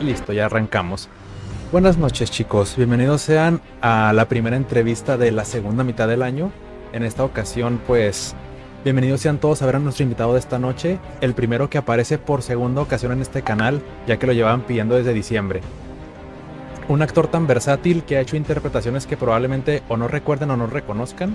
listo, ya arrancamos. Buenas noches chicos, bienvenidos sean a la primera entrevista de la segunda mitad del año. En esta ocasión pues bienvenidos sean todos a ver a nuestro invitado de esta noche, el primero que aparece por segunda ocasión en este canal, ya que lo llevaban pidiendo desde diciembre. Un actor tan versátil que ha hecho interpretaciones que probablemente o no recuerden o no reconozcan.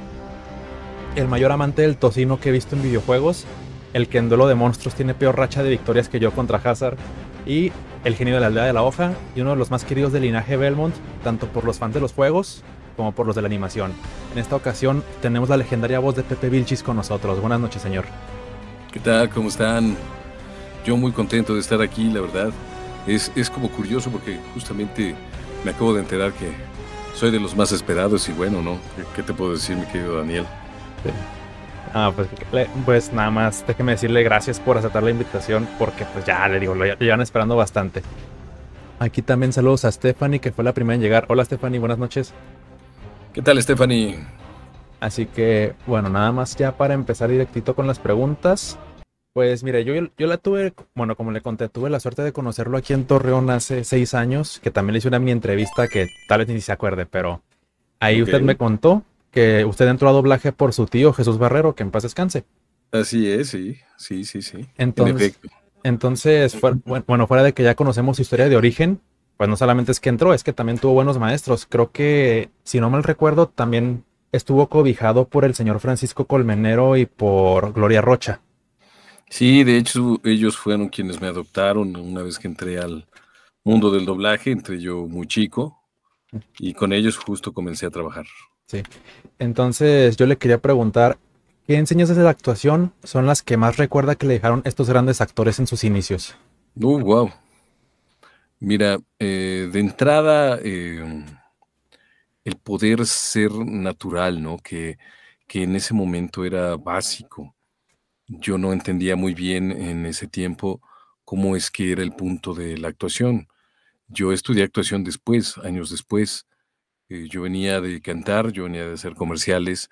El mayor amante del tocino que he visto en videojuegos. El que en duelo de monstruos tiene peor racha de victorias que yo contra Hazard y el genio de la aldea de la hoja y uno de los más queridos del linaje Belmont, tanto por los fans de los juegos como por los de la animación. En esta ocasión tenemos la legendaria voz de Pepe Vilchis con nosotros. Buenas noches, señor. ¿Qué tal? ¿Cómo están? Yo muy contento de estar aquí, la verdad. Es, es como curioso porque justamente me acabo de enterar que soy de los más esperados y bueno, ¿no? ¿Qué, te puedo decir, mi querido Daniel? Sí. Ah, pues, pues, nada más déjeme decirle gracias por aceptar la invitación, porque pues ya le digo, lo, llevan esperando bastante. Aquí también saludos a Stephanie, que fue la primera en llegar. Hola Stephanie, buenas noches. ¿Qué tal Stephanie? Así que, bueno, nada más ya para empezar directito con las preguntas. Pues mire, yo, yo la tuve, bueno, como le conté, tuve la suerte de conocerlo aquí en Torreón hace seis años, que también le hice una mi entrevista que tal vez ni se acuerde, pero ahí usted me contó que usted entró a doblaje por su tío Jesús Barrero, que en paz descanse. Así es, sí, sí, sí, sí. Entonces, entonces bueno, fuera de que ya conocemos su historia de origen, pues no solamente es que entró, es que también tuvo buenos maestros. Creo que, si no mal recuerdo, también estuvo cobijado por el señor Francisco Colmenero y por Gloria Rocha. Sí, de hecho, ellos fueron quienes me adoptaron una vez que entré al mundo del doblaje, entré yo muy chico y con ellos justo comencé a trabajar. Sí. Entonces yo le quería preguntar, ¿qué enseñanzas de la actuación son las que más recuerda que le dejaron estos grandes actores en sus inicios? Uh, wow. Mira, eh, de entrada, eh, el poder ser natural, ¿no? Que, que en ese momento era básico. Yo no entendía muy bien en ese tiempo cómo es que era el punto de la actuación. Yo estudié actuación después, años después, eh, yo venía de cantar, yo venía de hacer comerciales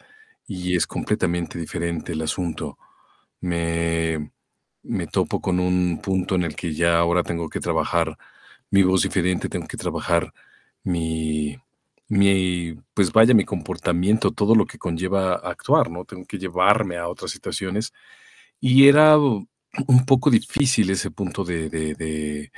y es completamente diferente el asunto. Me, topo con un punto en el que ya ahora tengo que trabajar mi voz diferente, tengo que trabajar mi, mi, pues vaya, mi comportamiento, todo lo que conlleva actuar, ¿no? Tengo que llevarme a otras situaciones. Y era un poco difícil ese punto de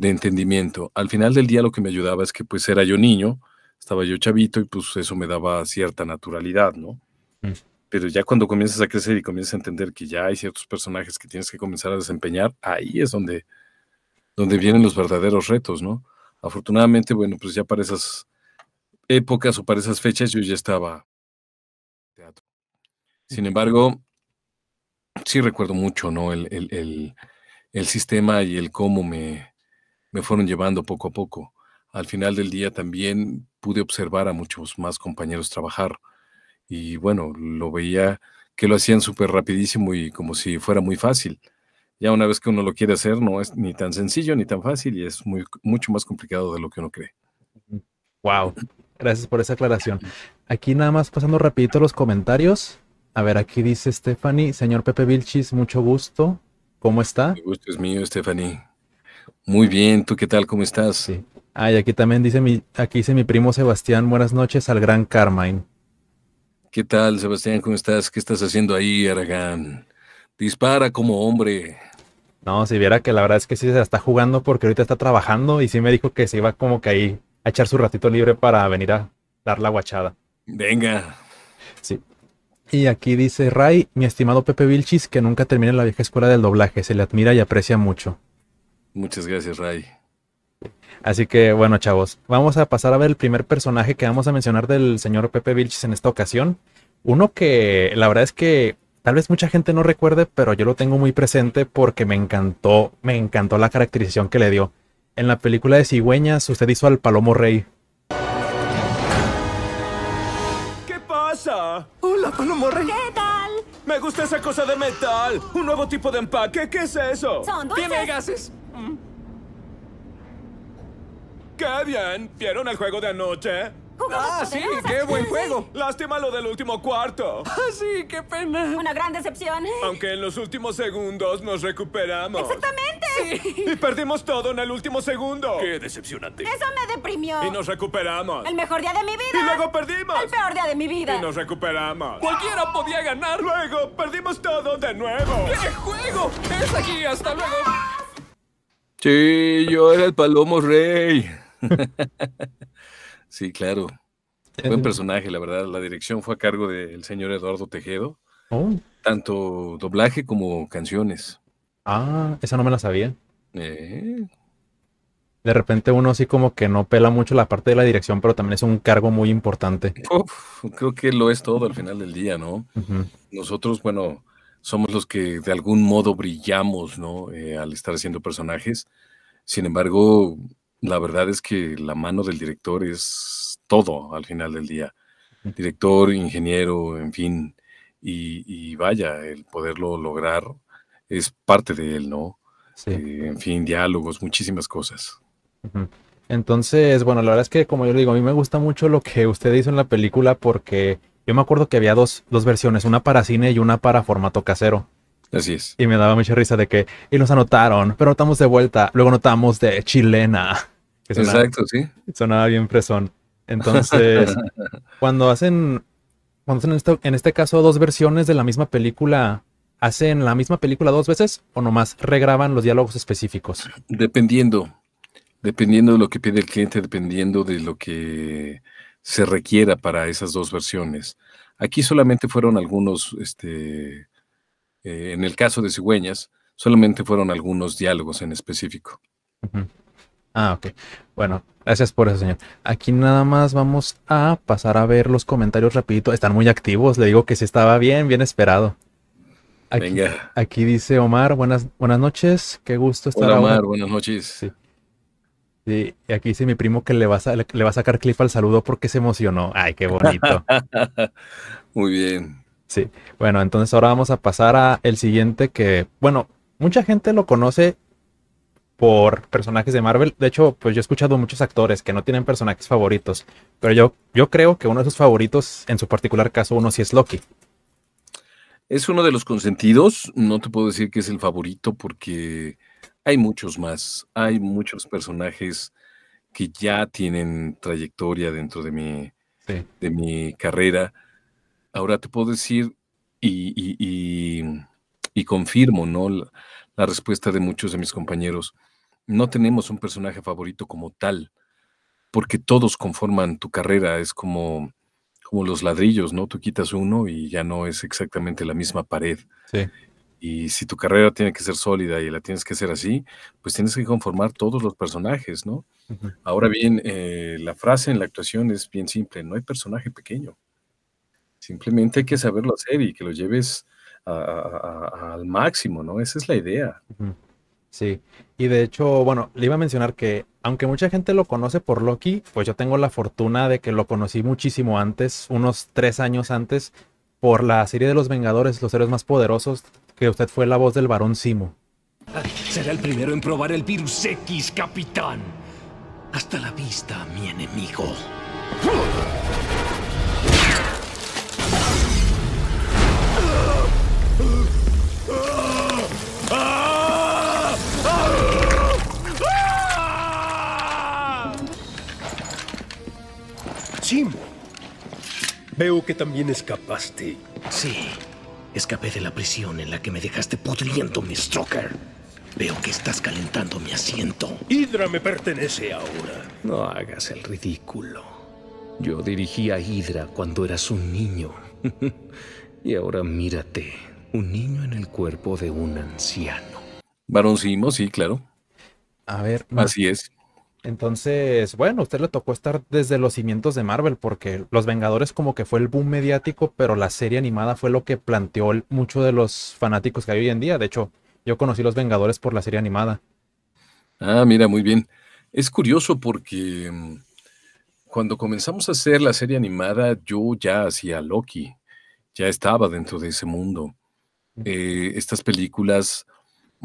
entendimiento. Al final del día lo que me ayudaba es que pues era yo niño, estaba yo chavito y pues eso me daba cierta naturalidad, ¿no? Mm. Pero ya cuando comienzas a crecer y comienzas a entender que ya hay ciertos personajes que tienes que comenzar a desempeñar, ahí es donde, donde vienen los verdaderos retos, ¿no? Afortunadamente, bueno, pues ya para esas épocas o para esas fechas yo ya estaba teatro. Sin embargo, sí recuerdo mucho, ¿no? El, el sistema y el cómo me, me fueron llevando poco a poco al final del día también pude observar a muchos más compañeros trabajar y bueno, lo veía que lo hacían súper rapidísimo y como si fuera muy fácil. Ya una vez que uno lo quiere hacer, no es ni tan sencillo ni tan fácil y es muy, mucho más complicado de lo que uno cree. Wow, gracias por esa aclaración. Aquí nada más pasando rapidito los comentarios. A ver, aquí dice Stephanie, señor Pepe Vilchis, mucho gusto. ¿Cómo está? mi gusto es mío, Stephanie. Muy bien, ¿tú qué tal? ¿Cómo estás? Sí. Ay, aquí también dice mi, aquí dice mi primo Sebastián, buenas noches al gran Carmine. ¿Qué tal, Sebastián? ¿Cómo estás? ¿Qué estás haciendo ahí, Aragán? Dispara como hombre. No, si viera que la verdad es que sí se está jugando porque ahorita está trabajando y sí me dijo que se iba como que ahí a echar su ratito libre para venir a dar la guachada. Venga. Sí. Y aquí dice Ray, mi estimado Pepe Vilchis, que nunca termina en la vieja escuela del doblaje, se le admira y aprecia mucho. Muchas gracias, Ray. Así que bueno, chavos, vamos a pasar a ver el primer personaje que vamos a mencionar del señor Pepe Vilches en esta ocasión. Uno que la verdad es que tal vez mucha gente no recuerde, pero yo lo tengo muy presente porque me encantó, me encantó la caracterización que le dio. En la película de Cigüeñas usted hizo al Palomo Rey. ¿Qué pasa? Hola, Palomo Rey. ¿Qué tal? Me gusta esa cosa de metal. Un nuevo tipo de empaque. ¿Qué es eso? Son Tiene gases. ¡Qué bien! ¿Vieron el juego de anoche? ¡Ah, sí! ¡Qué buen juego! Lástima lo del último cuarto. ¡Ah, sí! ¡Qué pena! Una gran decepción. Aunque en los últimos segundos nos recuperamos. ¡Exactamente! Sí. Y perdimos todo en el último segundo. ¡Qué decepcionante! Eso me deprimió. Y nos recuperamos. El mejor día de mi vida. Y luego perdimos. El peor día de mi vida. Y nos recuperamos. Cualquiera podía ganar. Luego perdimos todo de nuevo. ¡Qué juego! ¡Es aquí! ¡Hasta luego! Sí, yo era el palomo rey. sí, claro. Buen personaje, la verdad. La dirección fue a cargo del señor Eduardo Tejedo. Oh. Tanto doblaje como canciones. Ah, esa no me la sabía. Eh. De repente uno así como que no pela mucho la parte de la dirección, pero también es un cargo muy importante. creo que lo es todo al final del día, ¿no? Nosotros, bueno, somos los que de algún modo brillamos, ¿no? Eh, al estar haciendo personajes. Sin embargo, la verdad es que la mano del director es todo al final del día. Director, ingeniero, en fin, y, vaya, el poderlo lograr es parte de él, ¿no? Sí. Eh, en fin, diálogos, muchísimas cosas. Entonces, bueno, la verdad es que como yo digo, a mí me gusta mucho lo que usted hizo en la película porque yo me acuerdo que había dos, dos versiones, una para cine y una para formato casero. Así es. Y me daba mucha risa de que, y nos anotaron, pero anotamos de vuelta, luego notamos de chilena. Exacto, sí. Sonaba bien fresón. Entonces, cuando hacen, cuando hacen en este caso dos versiones de la misma película, ¿hacen la misma película dos veces o nomás regraban los diálogos específicos? Dependiendo, dependiendo de lo que pide el cliente, dependiendo de lo que se requiera para esas dos versiones. Aquí solamente fueron algunos, este, eh, en el caso de Cigüeñas, solamente fueron algunos diálogos en específico. Ah, ok. Bueno, gracias por eso, señor. Aquí nada más vamos a pasar a ver los comentarios rapidito. Están muy activos, le digo que se estaba bien, bien esperado. Aquí, Venga. aquí dice Omar, buenas, buenas noches, qué gusto estar Hola, Omar, buenas noches. Sí. y aquí dice mi primo que le va, a, le va a sacar clip al saludo porque se emocionó. Ay, qué bonito. muy bien. Sí, bueno, entonces ahora vamos a pasar a el siguiente que, bueno, mucha gente lo conoce por personajes de Marvel. De hecho, pues yo he escuchado muchos actores que no tienen personajes favoritos, pero yo, yo creo que uno de sus favoritos, en su particular caso, uno sí es Loki. Es uno de los consentidos, no te puedo decir que es el favorito porque hay muchos más, hay muchos personajes que ya tienen trayectoria dentro de mi, de mi carrera Ahora te puedo decir y, confirmo, ¿no? La, respuesta de muchos de mis compañeros. No tenemos un personaje favorito como tal, porque todos conforman tu carrera. Es como, como los ladrillos, ¿no? Tú quitas uno y ya no es exactamente la misma pared. Y si tu carrera tiene que ser sólida y la tienes que hacer así, pues tienes que conformar todos los personajes, ¿no? Ahora bien, eh, la frase en la actuación es bien simple, no hay personaje pequeño. Simplemente hay que saberlo hacer y que lo lleves al máximo, ¿no? Esa es la idea. Sí, y de hecho, bueno, le iba a mencionar que aunque mucha gente lo conoce por Loki, pues yo tengo la fortuna de que lo conocí muchísimo antes, unos tres años antes, por la serie de los Vengadores, los héroes más poderosos, que usted fue la voz del varón Simo. Será el primero en probar el virus X, capitán. Hasta la vista, mi enemigo. Jim. Veo que también escapaste. Sí. Escapé de la prisión en la que me dejaste pudriendo, mi Stroker. Veo que estás calentando mi asiento. Hydra me pertenece ahora. No hagas el ridículo. Yo dirigí a Hydra cuando eras un niño. y ahora mírate, un niño en el cuerpo de un anciano. Varoncimos, sí, claro. A ver. Así es. Entonces, bueno, a usted le tocó estar desde los cimientos de Marvel, porque Los Vengadores como que fue el boom mediático, pero la serie animada fue lo que planteó muchos de los fanáticos que hay hoy en día. De hecho, yo conocí Los Vengadores por la serie animada. Ah, mira, muy bien. Es curioso porque mm, cuando comenzamos a hacer la serie animada, yo ya hacía Loki, ya estaba dentro de ese mundo. Eh, estas películas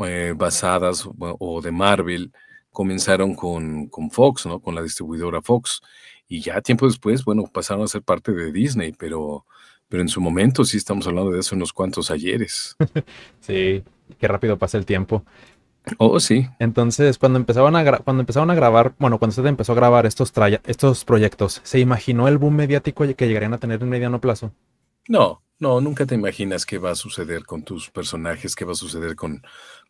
eh, basadas o de Marvel, comenzaron con, con, Fox, ¿no? Con la distribuidora Fox. Y ya tiempo después, bueno, pasaron a ser parte de Disney, pero, pero en su momento sí estamos hablando de eso unos cuantos ayeres. sí, qué rápido pasa el tiempo. Oh, sí. Entonces, cuando empezaban a cuando empezaron a grabar, bueno, cuando usted empezó a grabar estos estos proyectos, ¿se imaginó el boom mediático que llegarían a tener en mediano plazo? No, no, nunca te imaginas qué va a suceder con tus personajes, qué va a suceder con,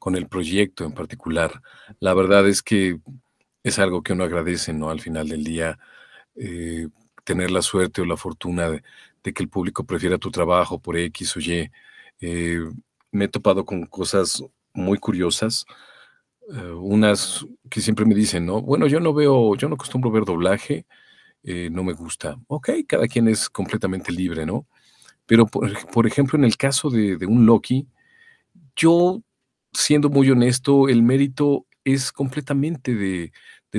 con el proyecto en particular. La verdad es que es algo que uno agradece, ¿no? Al final del día, eh, tener la suerte o la fortuna de, que el público prefiera tu trabajo por X o Y. Eh, me he topado con cosas muy curiosas, eh, unas que siempre me dicen, ¿no? Bueno, yo no veo, yo no acostumbro ver doblaje, no me gusta. Ok, cada quien es completamente libre, ¿no? Pero, por, ejemplo, en el caso de un Loki, yo siendo muy honesto, el mérito es completamente de,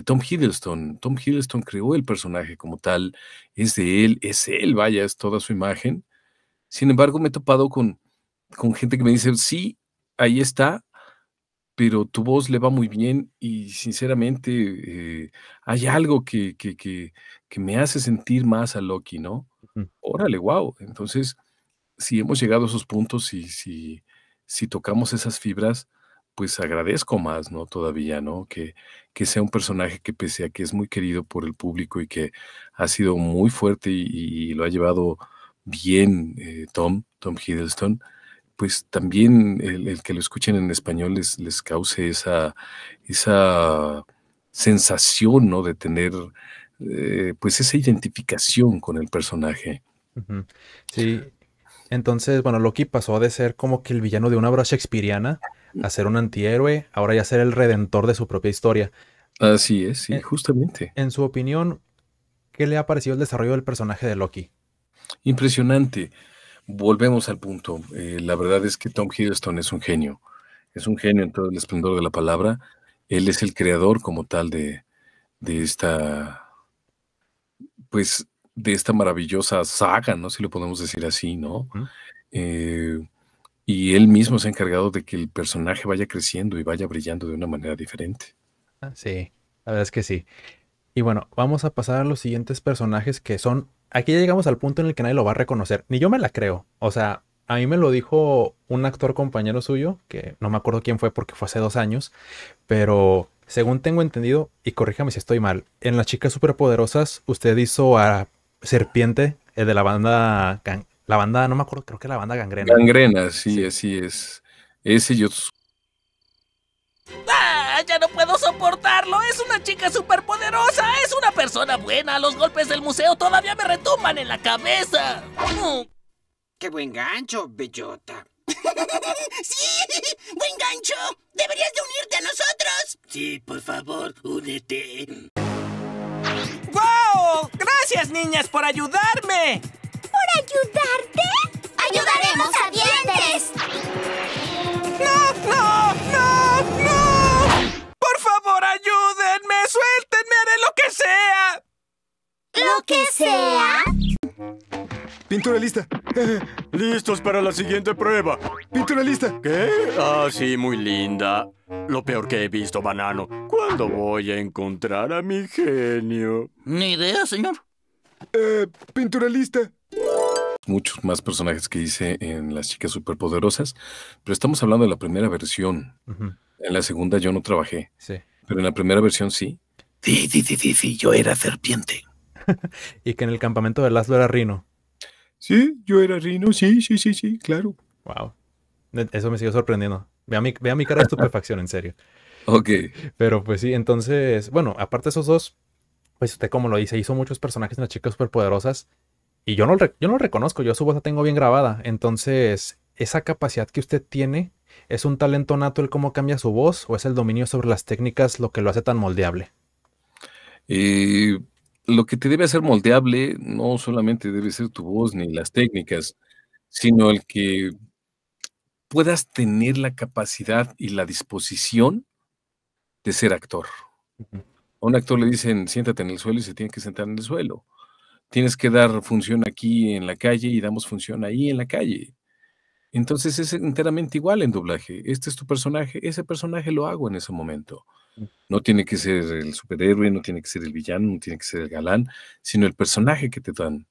Tom Hiddleston. Tom Hiddleston creó el personaje como tal, es de él, es él, vaya, es toda su imagen. Sin embargo, me he topado con, con gente que me dice, sí, ahí está, pero tu voz le va muy bien y sinceramente eh, hay algo que, que, me hace sentir más a Loki, ¿no? Órale, wow. Entonces, si hemos llegado a esos puntos y si si tocamos esas fibras, pues agradezco más, ¿no? Todavía, ¿no? Que, que sea un personaje que pese a que es muy querido por el público y que ha sido muy fuerte y, lo ha llevado bien eh, Tom, Tom Hiddleston, pues también el, que lo escuchen en español les, cause esa, esa sensación, ¿no? De tener, eh, pues, esa identificación con el personaje. Sí, entonces, bueno, Loki pasó de ser como que el villano de una obra shakespeariana a ser un antihéroe, ahora ya ser el redentor de su propia historia. Así es, sí, justamente. En su opinión, ¿qué le ha parecido el desarrollo del personaje de Loki? Impresionante. Volvemos al punto. Eh, la verdad es que Tom Hiddleston es un genio. Es un genio en todo el esplendor de la palabra. Él es el creador como tal de, de esta, pues, de esta maravillosa saga, ¿no? Si lo podemos decir así, ¿no? Eh, y él mismo se ha encargado de que el personaje vaya creciendo y vaya brillando de una manera diferente. Ah, sí, la verdad es que sí. Y bueno, vamos a pasar a los siguientes personajes que son. Aquí ya llegamos al punto en el que nadie lo va a reconocer. Ni yo me la creo. O sea, a mí me lo dijo un actor compañero suyo, que no me acuerdo quién fue porque fue hace dos años, pero según tengo entendido, y corríjame si estoy mal, en Las Chicas Superpoderosas usted hizo a Serpiente, el eh, de la banda, la banda, no me acuerdo, creo que la banda Gangrena. Gangrena, sí, así es. Ese yo... ¡Ah! ¡Ya no puedo soportarlo! ¡Es una chica superpoderosa! ¡Es una persona buena! ¡Los golpes del museo todavía me retumban en la cabeza! Mm. ¡Qué buen gancho, bellota! ¡Sí! ¡Buen gancho! ¡Deberías de unirte a nosotros! Sí, por favor, únete. ¡Wow! Gracias, niñas, por ayudarme. ¿Por ayudarte? ¡Ayudaremos a dientes! ¡No, no, no, no! ¡Por favor, ayúdenme! ¡Suéltenme! ¡Haré lo que sea! ¿Lo que sea? Pintura lista. Listos para la siguiente prueba. Pintura lista. ¿Qué? Ah, sí, muy linda. Lo peor que he visto, banano voy a encontrar a mi genio? Ni idea, señor. Eh, pinturalista. Muchos más personajes que hice en Las Chicas Superpoderosas, pero estamos hablando de la primera versión. En la segunda yo no trabajé. Sí. Pero en la primera versión sí. Sí, sí, sí, sí, sí, yo era serpiente. y que en el campamento de Laszlo era Rino. Sí, yo era Rino, sí, sí, sí, sí, claro. Wow. Eso me sigue sorprendiendo. Vea mi, vea mi cara de estupefacción, en serio. Ok. Pero pues sí, entonces, bueno, aparte de esos dos, pues usted como lo dice, hizo muchos personajes en las chicas superpoderosas y yo no, yo lo reconozco, yo su voz la tengo bien grabada. Entonces, esa capacidad que usted tiene, ¿es un talento nato el cómo cambia su voz o es el dominio sobre las técnicas lo que lo hace tan moldeable? Eh, lo que te debe hacer moldeable no solamente debe ser tu voz ni las técnicas, sino el que puedas tener la capacidad y la disposición de ser actor. A un actor le dicen, siéntate en el suelo y se tiene que sentar en el suelo. Tienes que dar función aquí en la calle y damos función ahí en la calle. Entonces es enteramente igual en doblaje. Este es tu personaje, ese personaje lo hago en ese momento. No tiene que ser el superhéroe, no tiene que ser el villano, no tiene que ser el galán, sino el personaje que te dan.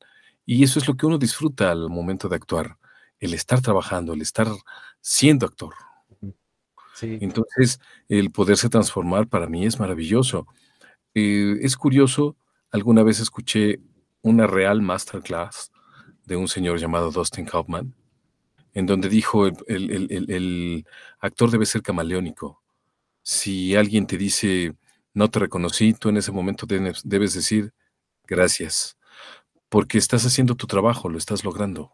Y eso es lo que uno disfruta al momento de actuar, el estar trabajando, el estar siendo actor. Entonces, el poderse transformar para mí es maravilloso. Eh, es curioso, alguna vez escuché una real masterclass de un señor llamado Dustin Hoffman, en donde dijo, el, el actor debe ser camaleónico. Si alguien te dice, no te reconocí, tú en ese momento debes decir, gracias, porque estás haciendo tu trabajo, lo estás logrando.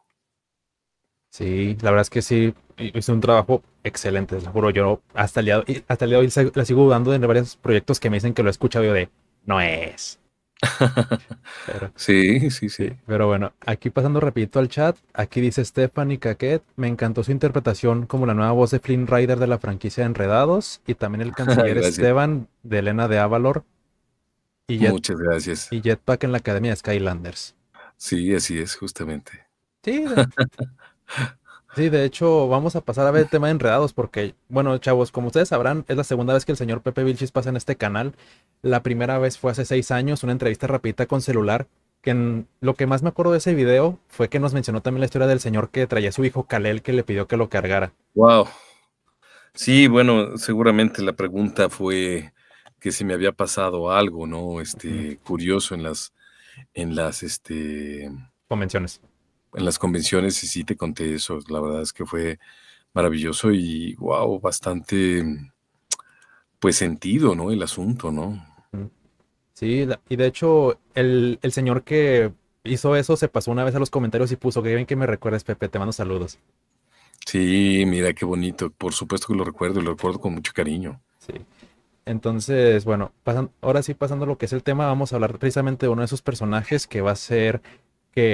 Sí, la verdad es que sí, hizo eh, un trabajo excelente, les lo juro. Yo hasta el día, eh, hasta de hoy la sigo dudando en varios proyectos que me dicen que lo he escuchado yo de no es. sí, sí, sí. Pero bueno, aquí pasando rapidito al chat, aquí dice Stephanie Caquet, me encantó su interpretación como la nueva voz de Flynn Rider de la franquicia Enredados y también el canciller Esteban de Elena de Avalor. Y Muchas gracias. Y Jetpack en la Academia de Skylanders. Sí, así es, justamente. Sí. Sí, de hecho, vamos a pasar a ver el tema de enredados, porque, bueno, chavos, como ustedes sabrán, es la segunda vez que el señor Pepe Vilchis pasa en este canal. La primera vez fue hace seis años, una entrevista rapidita con celular, que lo que más me acuerdo de ese video fue que nos mencionó también la historia del señor que traía a su hijo Kalel, que le pidió que lo cargara. Wow. Sí, bueno, seguramente la pregunta fue que si me había pasado algo, ¿no? Este, curioso en las, en las, este... Convenciones en las convenciones y sí te conté eso. La verdad es que fue maravilloso y wow, bastante mm, pues sentido, ¿no? El asunto, ¿no? Sí, y de hecho, el, señor que hizo eso se pasó una vez a los comentarios y puso que bien que me recuerdes, Pepe, te mando saludos. Sí, mira qué bonito. Por supuesto que lo recuerdo y lo recuerdo con mucho cariño. Sí. Entonces, bueno, pasan, ahora sí, pasando a lo que es el tema, vamos a hablar precisamente de uno de esos personajes que va a ser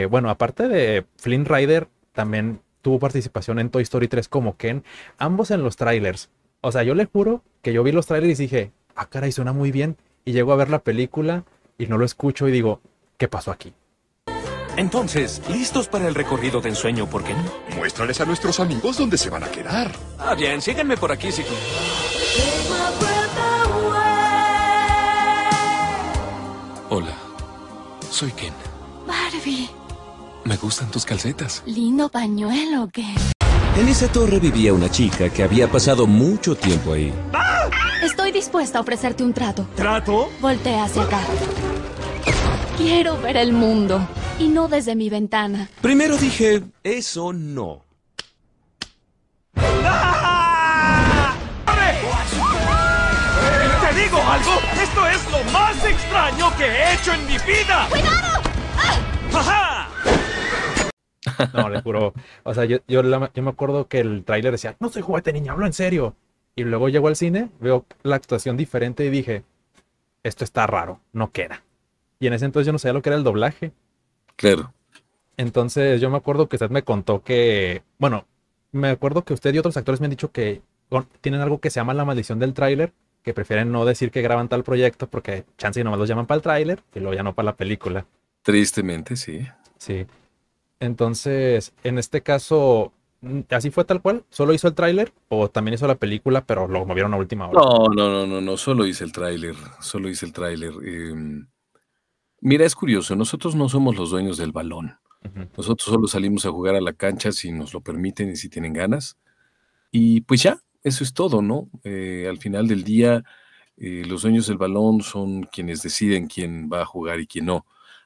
bueno, aparte de Flynn Rider, también tuvo participación en Toy Story 3 como Ken, ambos en los trailers. O sea, yo le juro que yo vi los trailers y dije, ah, caray, suena muy bien. Y llego a ver la película y no lo escucho y digo, ¿qué pasó aquí? Entonces, ¿listos para el recorrido de ensueño por Ken? Muéstrales a nuestros amigos dónde se van a quedar. Ah, bien, síganme por aquí, sí. Hola, soy Ken. Barbie. Me gustan tus calcetas. Lindo pañuelo que... En esa torre vivía una chica que había pasado mucho tiempo ahí. Estoy dispuesta a ofrecerte un trato. ¿Trato? Voltea hacia acá. Quiero ver el mundo y no desde mi ventana. Primero dije, eso no. ¡Ah! ¡Te digo algo! ¡Esto es lo más extraño que he hecho en mi vida! ¡Cuidado! No, le juro. O sea, yo, me acuerdo que el tráiler decía, no soy juguete niña, hablo en serio. Y luego llego al cine, veo la actuación diferente y dije, esto está raro, no queda. Y en ese entonces yo no sabía lo que era el doblaje. Claro. Entonces yo me acuerdo que usted me contó que, bueno, me acuerdo que usted y otros actores me han dicho que tienen algo que se llama la maldición del tráiler, que prefieren no decir que graban tal proyecto porque chance y nomás los llaman para el tráiler y luego ya no para la película. Tristemente, sí. Sí. Entonces, en este caso, mm, ¿así fue tal cual? ¿Solo hizo el tráiler o también hizo la película, pero lo movieron a última hora? No, no, no, no, no, solo hice el tráiler, solo hice el tráiler. Em, mira, es curioso, nosotros no somos los dueños del balón. Nosotros solo salimos a jugar a la cancha si nos lo permiten y si tienen ganas. Y pues ya, eso es todo, ¿no? Eh, al final del día, eh, los dueños del balón son quienes deciden quién va a jugar y quién no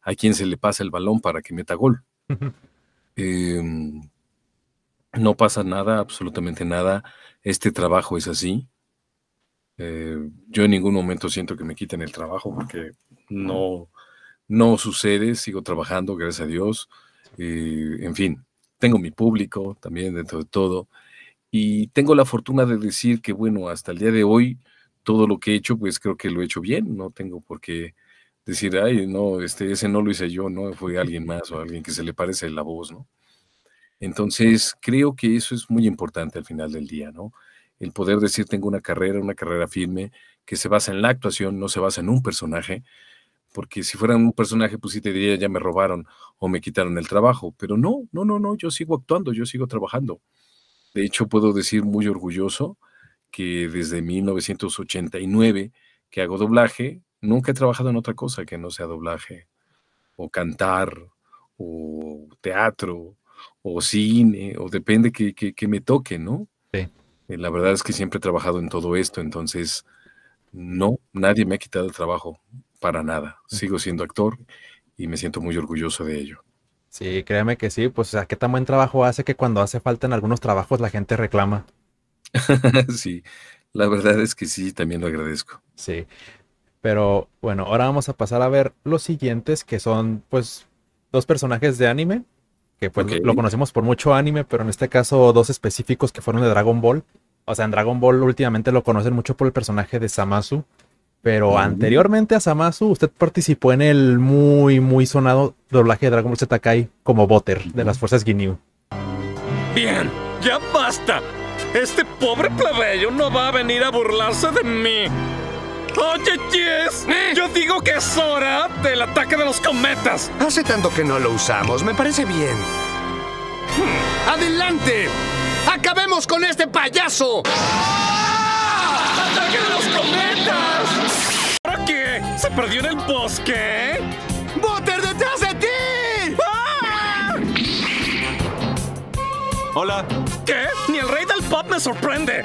a quién se le pasa el balón para que meta gol. Em, no pasa nada, absolutamente nada. Este trabajo es así. Eh, yo en ningún momento siento que me quiten el trabajo porque no, no sucede, sigo trabajando, gracias a Dios. en fin, tengo mi público también dentro de todo. Y tengo la fortuna de decir que, bueno, hasta el día de hoy, todo lo que he hecho, pues creo que lo he hecho bien. No tengo por qué decir, ay, no, este, ese no lo hice yo, ¿no? Fue alguien más o alguien que se le parece la voz, ¿no? Entonces, creo que eso es muy importante al final del día, ¿no? El poder decir, tengo una carrera, una carrera firme, que se basa en la actuación, no se basa en un personaje, porque si fuera un personaje, pues sí te diría, ya me robaron o me quitaron el trabajo, pero no, no, no, no, yo sigo actuando, yo sigo trabajando. De hecho, puedo decir muy orgulloso que desde 1989 que hago doblaje, Nunca he trabajado en otra cosa que no sea doblaje, o cantar, o teatro, o cine, o depende que, me toque, ¿no? Sí. Eh, la verdad es que siempre he trabajado en todo esto, entonces no, nadie me ha quitado el trabajo, para nada. Sigo siendo actor y me siento muy orgulloso de ello. Sí, créeme que sí, pues ¿a qué tan buen trabajo hace que cuando hace falta en algunos trabajos la gente reclama. sí, la verdad es que sí, también lo agradezco. Sí. Pero bueno, ahora vamos a pasar a ver los siguientes, que son pues dos personajes de anime, que pues lo conocemos por mucho anime, pero en este caso dos específicos que fueron de Dragon Ball. O sea, en Dragon Ball últimamente lo conocen mucho por el personaje de Samasu, pero anteriormente a Samasu usted participó en el muy, muy sonado doblaje de Dragon Ball Z como Boter de las fuerzas Ginyu. Bien, ya basta. Este pobre plebeyo no va a venir a burlarse de mí. ¡Oye, Jess! ¿Eh? Yo digo que es hora del ataque de los cometas. Hace tanto que no lo usamos, me parece bien. Hmm, ¡Adelante! ¡Acabemos con este payaso! ¡Ah! ¡Ataque de los cometas! ¿Por qué? ¿Se perdió en el bosque? ¡Boter detrás de ti! ¡Ah! Hola. ¿Qué? Ni el rey del pop me sorprende.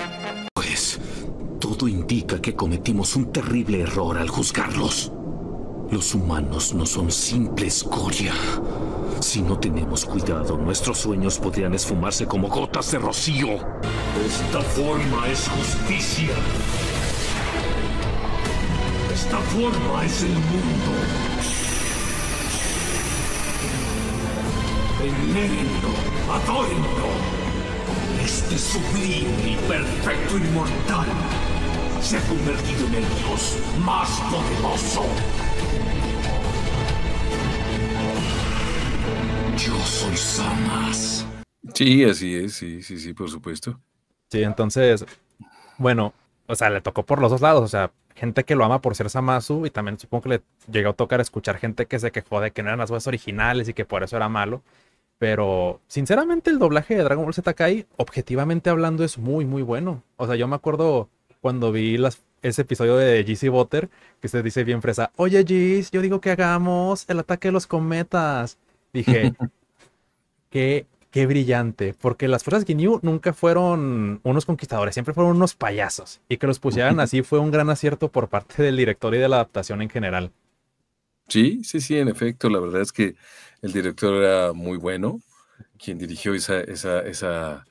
Pues todo indica que cometimos un terrible error al juzgarlos. Los humanos no son simple escoria. Si no tenemos cuidado, nuestros sueños podrían esfumarse como gotas de rocío. Esta forma es justicia. Esta forma es el mundo. Venérenlo, adorno. Este sublime y perfecto inmortal se ha convertido en el dios más poderoso. Yo soy Samas. Sí, así es, sí, sí, sí, por supuesto. Sí, entonces, bueno, o sea, le tocó por los dos lados, o sea, gente que lo ama por ser Samasu y también supongo que le llegó a tocar escuchar gente que se quejó de que no eran las voces originales y que por eso era malo. Pero sinceramente el doblaje de Dragon Ball Z Kai, objetivamente hablando, es muy, muy bueno. O sea, yo me acuerdo cuando vi ese episodio de GC Butter, que se dice bien fresa, oye Giz, yo digo que hagamos el ataque de los cometas. Dije, qué, qué brillante, porque las fuerzas Ginyu nunca fueron unos conquistadores, siempre fueron unos payasos. Y que los pusieran así fue un gran acierto por parte del director y de la adaptación en general. Sí, sí, sí, en efecto, la verdad es que el director era muy bueno, quien dirigió esa, esa, esa,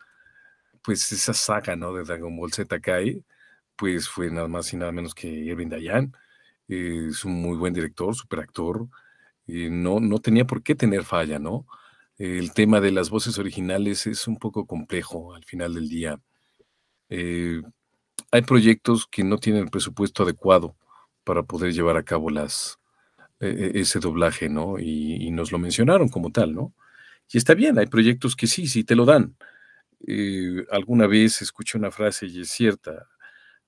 pues esa saga, ¿no? De Dragon Ball Z Kai, pues fue nada más y nada menos que Irving Dayan. Eh, es un muy buen director, superactor. actor eh, no, no tenía por qué tener falla, ¿no? El tema de las voces originales es un poco complejo al final del día. Eh, hay proyectos que no tienen el presupuesto adecuado para poder llevar a cabo e, e, ese doblaje, ¿no? Y, nos lo mencionaron como tal, ¿no? Y está bien, hay proyectos que sí, sí te lo dan. alguna vez escuché una frase y es cierta,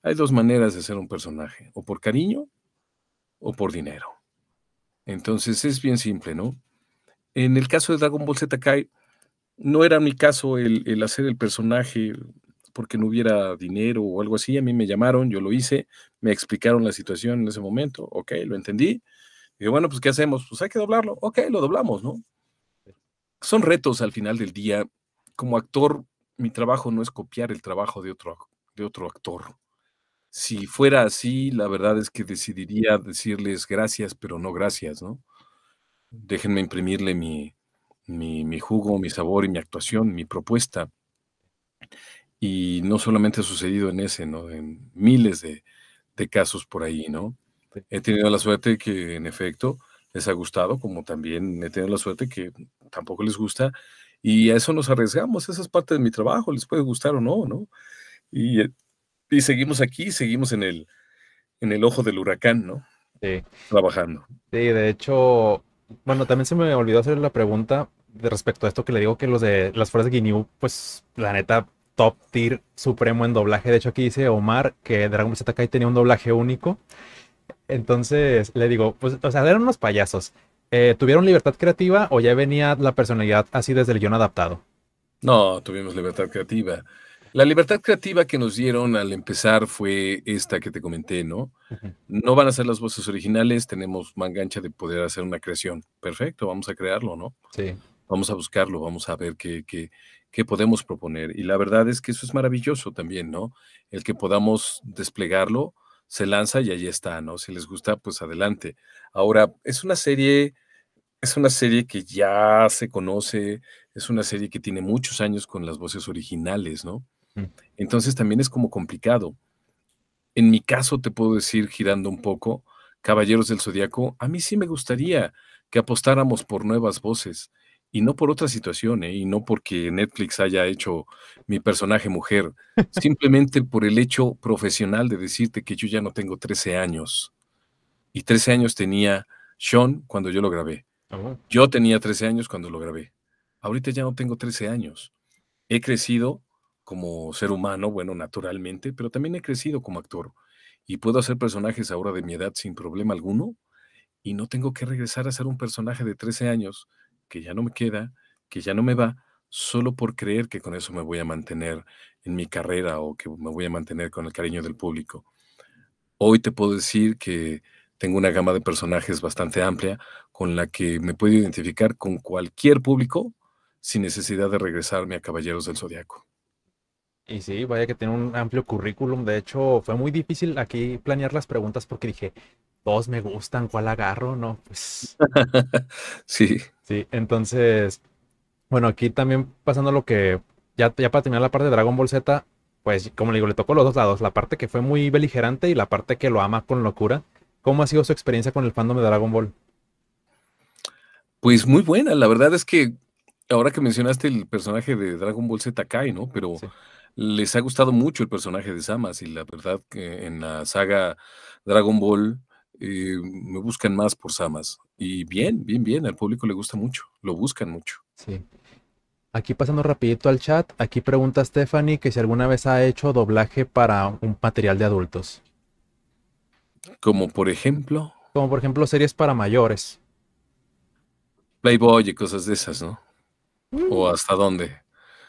hay dos maneras de hacer un personaje, o por cariño o por dinero. Entonces es bien simple, ¿no? En el caso de Dragon Ball Z Kai, no era mi caso el, hacer el personaje porque no hubiera dinero o algo así. A mí me llamaron, yo lo hice, me explicaron la situación en ese momento, ok, lo entendí. Y bueno, pues ¿qué hacemos? Pues hay que doblarlo, ok, lo doblamos, ¿no? Son retos al final del día. Como actor, mi trabajo no es copiar el trabajo de otro, de otro actor. Si fuera así, la verdad es que decidiría decirles gracias, pero no gracias, ¿no? Déjenme imprimirle mi, mi, mi jugo, mi sabor y mi actuación, mi propuesta. Y no solamente ha sucedido en ese, ¿no? En miles de, casos por ahí, ¿no? He tenido la suerte que, en efecto, les ha gustado, como también he tenido la suerte que tampoco les gusta, y a eso nos arriesgamos, esa es parte de mi trabajo, les puede gustar o no, ¿no? Y, eh, y seguimos aquí, seguimos en el, en el ojo del huracán, ¿no? Sí. Trabajando. Sí, de hecho, bueno, también se me olvidó hacer la pregunta de respecto a esto que le digo que los de las fuerzas de Guinea, pues la neta, top tier supremo en doblaje. De hecho, aquí dice Omar que Dragon Ball Z tenía un doblaje único. Entonces le digo, pues, o sea, eran unos payasos. Eh, ¿Tuvieron libertad creativa o ya venía la personalidad así desde el guión adaptado? No, tuvimos libertad creativa. La libertad creativa que nos dieron al empezar fue esta que te comenté, ¿no? No van a ser las voces originales, tenemos mangancha de poder hacer una creación. Perfecto, vamos a crearlo, ¿no? Sí. Vamos a buscarlo, vamos a ver qué, qué, qué podemos proponer. Y la verdad es que eso es maravilloso también, ¿no? El que podamos desplegarlo, se lanza y ahí está, ¿no? Si les gusta, pues adelante. Ahora, es una serie, es una serie que ya se conoce, es una serie que tiene muchos años con las voces originales, ¿no? Entonces también es como complicado. En mi caso, te puedo decir, girando un poco, Caballeros del Zodíaco, a mí sí me gustaría que apostáramos por nuevas voces y no por otra situación, ¿eh? y no porque Netflix haya hecho mi personaje mujer, simplemente por el hecho profesional de decirte que yo ya no tengo 13 años. Y 13 años tenía Sean cuando yo lo grabé. Oh. Yo tenía 13 años cuando lo grabé. Ahorita ya no tengo 13 años. He crecido como ser humano, bueno, naturalmente, pero también he crecido como actor y puedo hacer personajes ahora de mi edad sin problema alguno y no tengo que regresar a ser un personaje de 13 años que ya no me queda, que ya no me va, solo por creer que con eso me voy a mantener en mi carrera o que me voy a mantener con el cariño del público. Hoy te puedo decir que tengo una gama de personajes bastante amplia con la que me puedo identificar con cualquier público sin necesidad de regresarme a Caballeros del Zodiaco. Y sí, vaya que tiene un amplio currículum. De hecho, fue muy difícil aquí planear las preguntas porque dije, dos me gustan, ¿cuál agarro? No, pues. sí. Sí, entonces, bueno, aquí también pasando lo que, ya, ya para terminar la parte de Dragon Ball Z, pues como le digo, le tocó los dos lados, la parte que fue muy beligerante y la parte que lo ama con locura. ¿Cómo ha sido su experiencia con el fandom de Dragon Ball? Pues muy buena, la verdad es que ahora que mencionaste el personaje de Dragon Ball Z Kai, ¿no? Pero les ha gustado mucho el personaje de Samas y la verdad que en la saga Dragon Ball eh, me buscan más por Samas. Y bien, bien, bien, al público le gusta mucho, lo buscan mucho. Sí. Aquí pasando rapidito al chat, aquí pregunta Stephanie que si alguna vez ha hecho doblaje para un material de adultos. Como por ejemplo. Como por ejemplo series para mayores. Playboy y cosas de esas, ¿no? Mm. ¿O hasta dónde?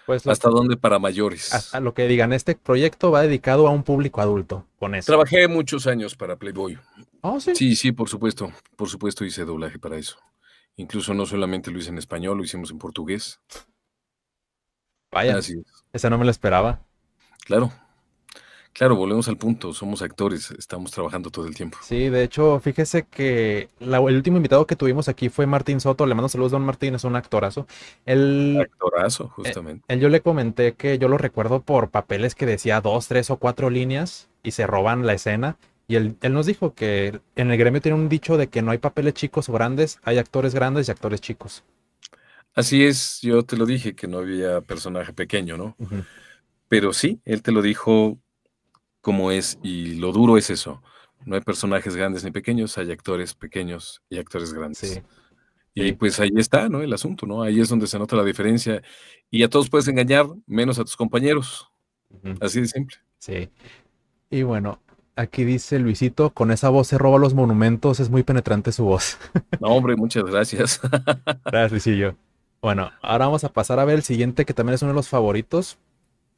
Pues, ¿Hasta dónde para mayores? Hasta lo que digan, este proyecto va dedicado a un público adulto, con eso. Trabajé muchos años para Playboy. ¿Ah, sí. Sí, sí, por supuesto. Por supuesto hice doblaje para eso. Incluso no solamente lo hice en español, lo hicimos en portugués. Vaya, ese esa no me la esperaba. Claro, Claro, volvemos al punto, somos actores, estamos trabajando todo el tiempo. Sí, de hecho, fíjese que el último invitado que tuvimos aquí fue Martín Soto, le mando saludos, don Martín, es un actorazo. actorazo, eh, justamente. Él, yo le comenté que yo lo recuerdo por papeles que decía dos, tres o cuatro líneas y se roban la escena. Y él, nos dijo que en el gremio tiene un dicho de que no hay papeles chicos o grandes, hay actores grandes y actores chicos. Así es, yo te lo dije, que no había personaje pequeño, ¿no? Pero sí, él te lo dijo como es y lo duro es eso. No hay personajes grandes ni pequeños, hay actores pequeños y actores grandes. Y pues ahí está, ¿no? El asunto, ¿no? Ahí es donde se nota la diferencia. Y a todos puedes engañar, menos a tus compañeros. Así de simple. Sí. Y bueno, aquí dice Luisito, con esa voz se roba los monumentos, es muy penetrante su voz. No, hombre, muchas gracias. gracias, Luisillo. Bueno, ahora vamos a pasar a ver el siguiente que también es uno de los favoritos.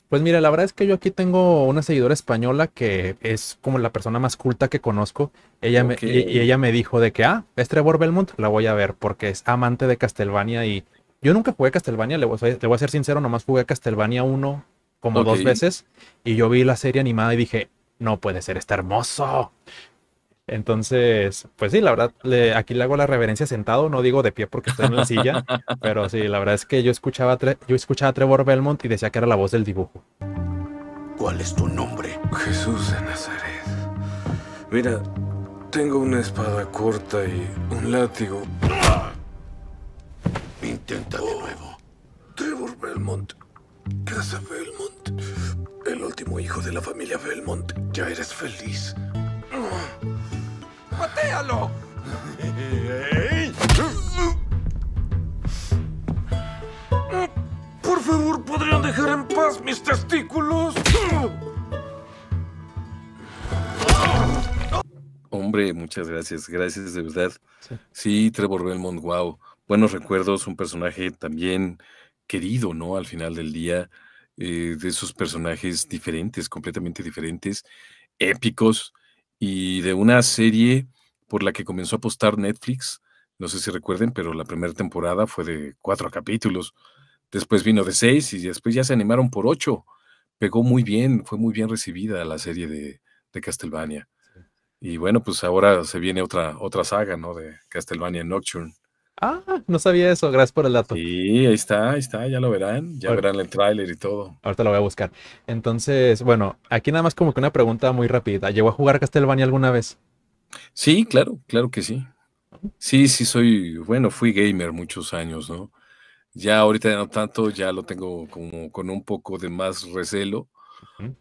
Pues mira, la verdad es que yo aquí tengo una seguidora española que es como la persona más culta que conozco. Ella me, y, ella me dijo de que, ah, es Trevor Belmont, la voy a ver porque es amante de Castlevania y yo nunca jugué a Castlevania, le voy, a ser sincero, nomás jugué a Castlevania uno como dos veces y yo vi la serie animada y dije, no puede ser, está hermoso. Entonces, pues sí, la verdad, aquí le hago la reverencia sentado, no digo de pie porque estoy en la silla, pero sí, la verdad es que yo escuchaba, yo escuchaba a Trevor Belmont y decía que era la voz del dibujo. ¿Cuál es tu nombre? Jesús de Nazaret. Mira, tengo una espada corta y un látigo. Intenta de nuevo. Trevor Belmont. Casa Belmont. El último hijo de la familia Belmont. Ya eres feliz patealo. Por favor, ¿podrían dejar en paz mis testículos? Hombre, muchas gracias, gracias de verdad. Sí, Trevor Belmont, wow. Buenos recuerdos, un personaje también querido, ¿no? Al final del día, eh, de esos personajes diferentes, completamente diferentes, épicos, y de una serie por la que comenzó a apostar Netflix. No sé si recuerden, pero la primera temporada fue de cuatro capítulos. Después vino de seis y después ya se animaron por ocho. Pegó muy bien, fue muy bien recibida la serie de, de Castlevania. Y bueno, pues ahora se viene otra, otra saga, ¿no? De Castlevania Nocturne. Ah, no sabía eso, gracias por el dato. Sí, ahí está, ahí está, ya lo verán, ya verán el tráiler y todo. Ahorita lo voy a buscar. Entonces, bueno, aquí nada más como que una pregunta muy rápida. ¿Llegó a jugar Castlevania alguna vez? Sí, claro, claro que sí. Sí, sí, soy, bueno, fui gamer muchos años, ¿no? Ya ahorita no tanto, ya lo tengo como con un poco de más recelo,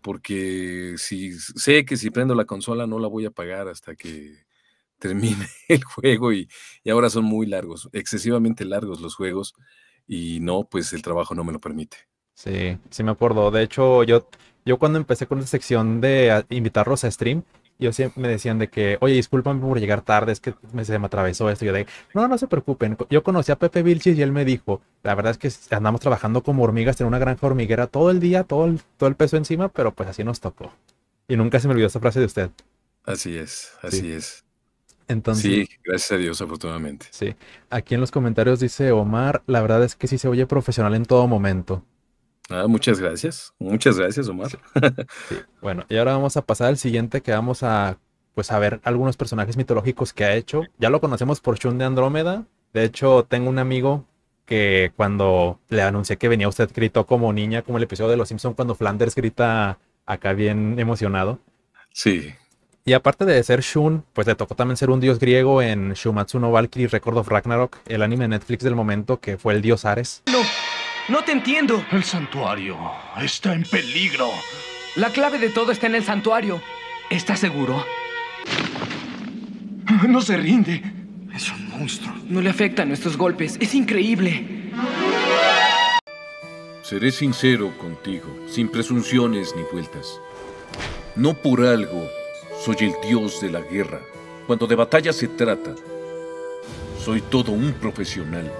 porque si sé que si prendo la consola no la voy a pagar hasta que termine el juego y, ahora son muy largos, excesivamente largos los juegos y no, pues el trabajo no me lo permite. Sí, sí me acuerdo. De hecho, yo, yo cuando empecé con la sección de ah, invitarlos a stream, yo siempre me decían de que, oye, discúlpame por llegar tarde, es que me, se me atravesó esto. Yo de, no, no se preocupen. Yo conocí a Pepe Vilchis y él me dijo, la verdad es que andamos trabajando como hormigas en una gran hormiguera todo el día, todo el, todo el peso encima, pero pues así nos tocó. Y nunca se me olvidó esa frase de usted. Así es, así es. Entonces, sí, gracias a Dios, afortunadamente. Sí. Aquí en los comentarios dice Omar, la verdad es que sí se oye profesional en todo momento. Ah, muchas gracias. Muchas gracias, Omar. Bueno, y ahora vamos a pasar al siguiente que vamos a pues a ver algunos personajes mitológicos que ha hecho. Ya lo conocemos por Shun de Andrómeda. De hecho, tengo un amigo que cuando le anuncié que venía usted gritó como niña, como el episodio de Los Simpson cuando Flanders grita acá bien emocionado. Sí, y aparte de ser Shun, pues le tocó también ser un dios griego en Shumatsu no Valkyrie Record of Ragnarok, el anime Netflix del momento que fue el dios Ares. No, no te entiendo. El santuario está en peligro. La clave de todo está en el santuario. ¿Estás seguro? No se rinde. Es un monstruo. No le afectan estos golpes. Es increíble. Seré sincero contigo, sin presunciones ni vueltas. No por algo soy el dios de la guerra. Cuando de batalla se trata, soy todo un profesional.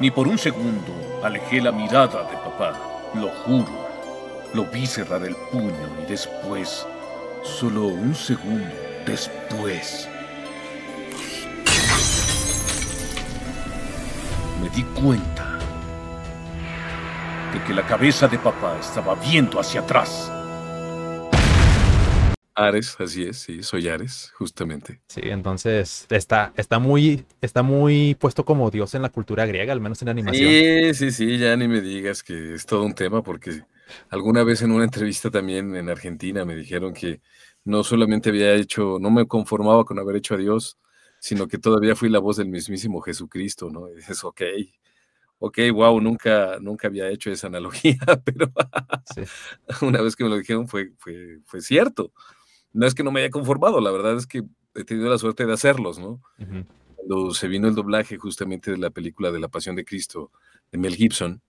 Ni por un segundo alejé la mirada de papá, lo juro. Lo vi cerrar el puño y después, solo un segundo después, me di cuenta de que la cabeza de papá estaba viendo hacia atrás. Ares, así es, sí, soy Ares, justamente. Sí, entonces está, está muy, está muy puesto como Dios en la cultura griega, al menos en la animación. Sí, sí, sí, ya ni me digas que es todo un tema, porque alguna vez en una entrevista también en Argentina me dijeron que no solamente había hecho, no me conformaba con haber hecho a Dios, sino que todavía fui la voz del mismísimo Jesucristo, ¿no? Y dices, ok, ok, wow, nunca, nunca había hecho esa analogía, pero una vez que me lo dijeron fue, fue, fue cierto no es que no me haya conformado, la verdad es que he tenido la suerte de hacerlos, ¿no? Cuando se vino el doblaje justamente de la película de La Pasión de Cristo de Mel Gibson,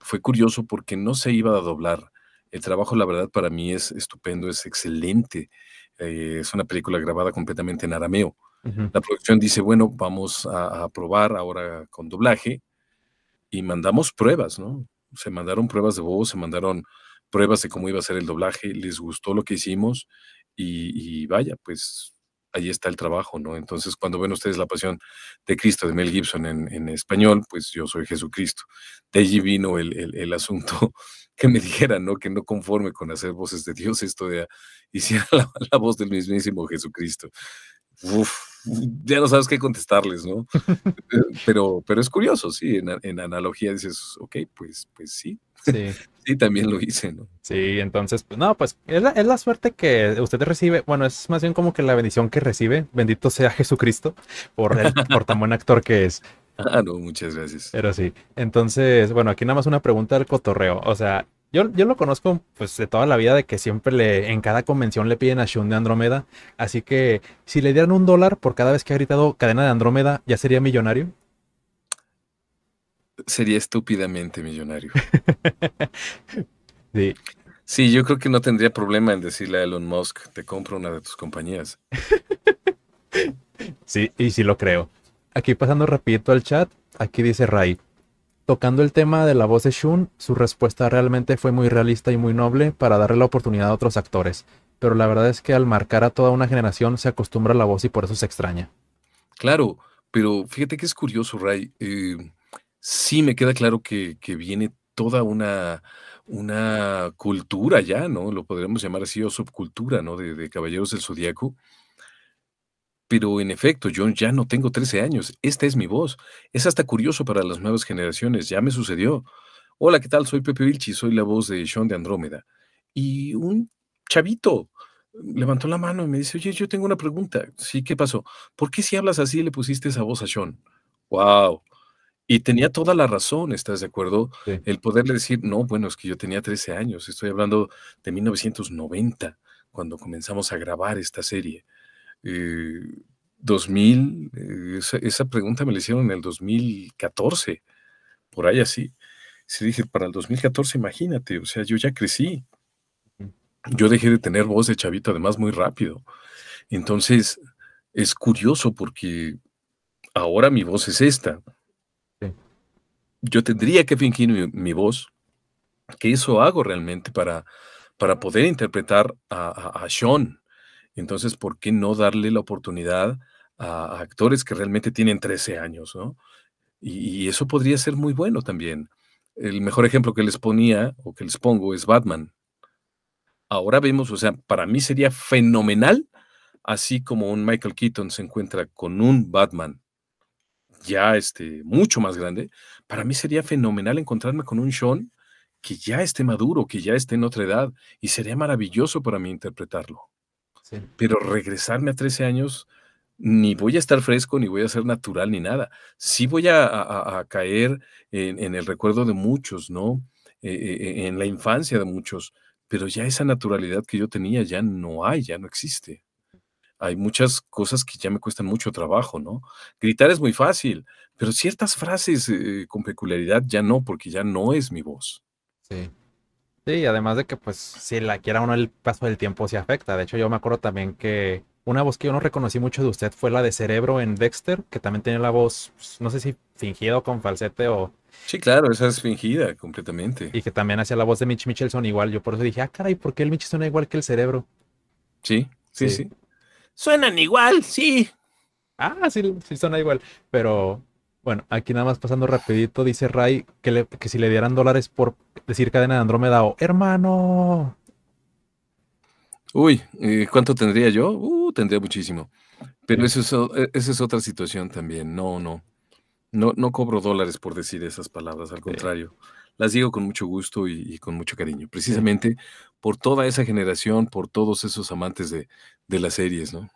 fue curioso porque no se iba a doblar. El trabajo, la verdad, para mí es estupendo, es excelente. Eh, es una película grabada completamente en arameo. La producción dice, bueno, vamos a, a, probar ahora con doblaje y mandamos pruebas, ¿no? Se mandaron pruebas de voz, se mandaron pruebas cómo iba a ser el doblaje, les gustó lo que hicimos y, vaya, pues ahí está el trabajo, ¿no? Entonces, cuando ven ustedes la pasión de Cristo de Mel Gibson en, español, pues yo soy Jesucristo. De allí vino el, asunto que me dijeran, ¿no? Que no conforme con hacer voces de Dios, esto de hiciera la, la voz del mismísimo Jesucristo. Uf, ya no sabes qué contestarles, ¿no? pero, pero es curioso, sí, en, analogía dices, ok, pues, pues sí. Sí. también lo hice, ¿no? Sí, entonces, pues, no, pues es la, suerte que usted recibe, bueno, es más bien como que la bendición que recibe, bendito sea Jesucristo, por, el, por tan buen actor que es. Ah, no, muchas gracias. Pero sí, entonces, bueno, aquí nada más una pregunta del cotorreo, o sea, yo, lo conozco pues de toda la vida de que siempre le, en cada convención le piden a Shun de Andrómeda. Así que si le dieran un dólar por cada vez que ha gritado cadena de Andrómeda, ¿ya sería millonario? Sería estúpidamente millonario. sí. sí. yo creo que no tendría problema en decirle a Elon Musk, te compro una de tus compañías. sí, y sí lo creo. Aquí pasando rapidito al chat, aquí dice Ray, Tocando el tema de la voz de Shun, su respuesta realmente fue muy realista y muy noble para darle la oportunidad a otros actores, pero la verdad es que al marcar a toda una generación se acostumbra a la voz y por eso se extraña. Claro, pero fíjate que es curioso, Ray. Eh, sí me queda claro que, viene toda una, una cultura ya, ¿no? Lo podríamos llamar así, o subcultura, ¿no? De, de Caballeros del Zodíaco, pero en efecto, yo ya no tengo 13 años, esta es mi voz. Es hasta curioso para las nuevas generaciones, ya me sucedió. Hola, ¿qué tal? Soy Pepe Vilchi, soy la voz de Sean de Andrómeda. Y un chavito levantó la mano y me dice, oye, yo tengo una pregunta. Sí, ¿qué pasó? ¿Por qué si hablas así le pusiste esa voz a Sean? ¡Wow! Y tenía toda la razón, ¿estás de acuerdo? El poderle decir, no, bueno, es que yo tenía 13 años, estoy hablando de 1990, cuando comenzamos a grabar esta serie. 2000, eh, eh, esa, pregunta me la hicieron en el 2014, por ahí así. Se dije, para el 2014, imagínate, o sea, yo ya crecí. Yo dejé de tener voz de chavito, además, muy rápido. Entonces, es curioso porque ahora mi voz es esta. Yo tendría que fingir mi, voz, que eso hago realmente para, para poder interpretar a, a, a Sean, entonces, ¿por qué no darle la oportunidad a, actores que realmente tienen 13 años? Y, eso podría ser muy bueno también. El mejor ejemplo que les ponía o que les pongo es Batman. Ahora vemos, o sea, para mí sería fenomenal, así como un Michael Keaton se encuentra con un Batman ya este, mucho más grande, para mí sería fenomenal encontrarme con un Sean que ya esté maduro, que ya esté en otra edad, y sería maravilloso para mí interpretarlo. Pero regresarme a 13 años, ni voy a estar fresco, ni voy a ser natural, ni nada. Sí voy a, caer en, el recuerdo de muchos, ¿no? E, e, e, en la infancia de muchos, pero ya esa naturalidad que yo tenía ya no hay, ya no existe. Hay muchas cosas que ya me cuestan mucho trabajo, ¿no? Gritar es muy fácil, pero ciertas frases eh, con peculiaridad ya no, porque ya no es mi voz. Sí. Sí, además de que pues si la quiera uno el paso del tiempo se afecta. De hecho yo me acuerdo también que una voz que yo no reconocí mucho de usted fue la de Cerebro en Dexter, que también tenía la voz, pues, no sé si fingida o con falsete o... Sí, claro, esa es fingida completamente. Y que también hacía la voz de Mitch Michelson igual. Yo por eso dije, ah, caray, ¿por qué el Mitch suena igual que el Cerebro? Sí, sí, sí. sí. Suenan igual, sí. Ah, sí, sí suena igual, pero bueno, aquí nada más pasando rapidito, dice Ray que, que si le dieran dólares por decir cadena de Andrómeda o hermano. Uy, ¿cuánto tendría yo? Uh, tendría muchísimo. Pero eso es, e, esa es otra situación también. No, no. No, no cobro dólares por decir esas palabras, al contrario. Las digo con mucho gusto y, con mucho cariño, precisamente por toda esa generación, por todos esos amantes de, de las series, ¿no?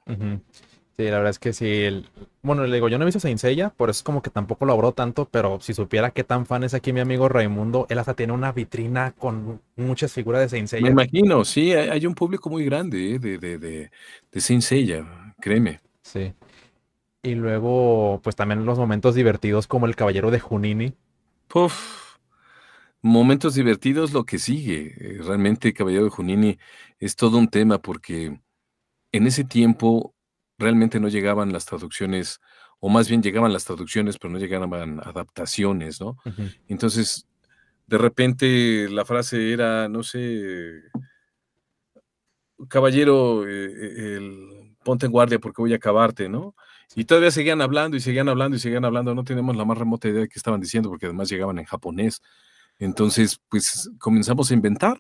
Sí, la verdad es que sí. El... Bueno, le digo, yo no he visto Saint Seiya, por eso es como que tampoco lo abro tanto, pero si supiera qué tan fan es aquí mi amigo Raimundo, él hasta tiene una vitrina con muchas figuras de Saint Me imagino, sí, hay un público muy grande ¿eh? de, de, Saint créeme. Sí. Y luego, pues también los momentos divertidos como el Caballero de Junini. Puf. Momentos divertidos, lo que sigue. Eh, realmente Caballero de Junini es todo un tema porque en ese tiempo realmente no llegaban las traducciones, o más bien llegaban las traducciones, pero no llegaban adaptaciones, ¿no? Entonces, de repente la frase era, no sé, caballero, eh, eh, el, ponte en guardia porque voy a acabarte, ¿no? Y todavía seguían hablando y seguían hablando y seguían hablando, no tenemos la más remota idea de qué estaban diciendo porque además llegaban en japonés. Entonces, pues comenzamos a inventar,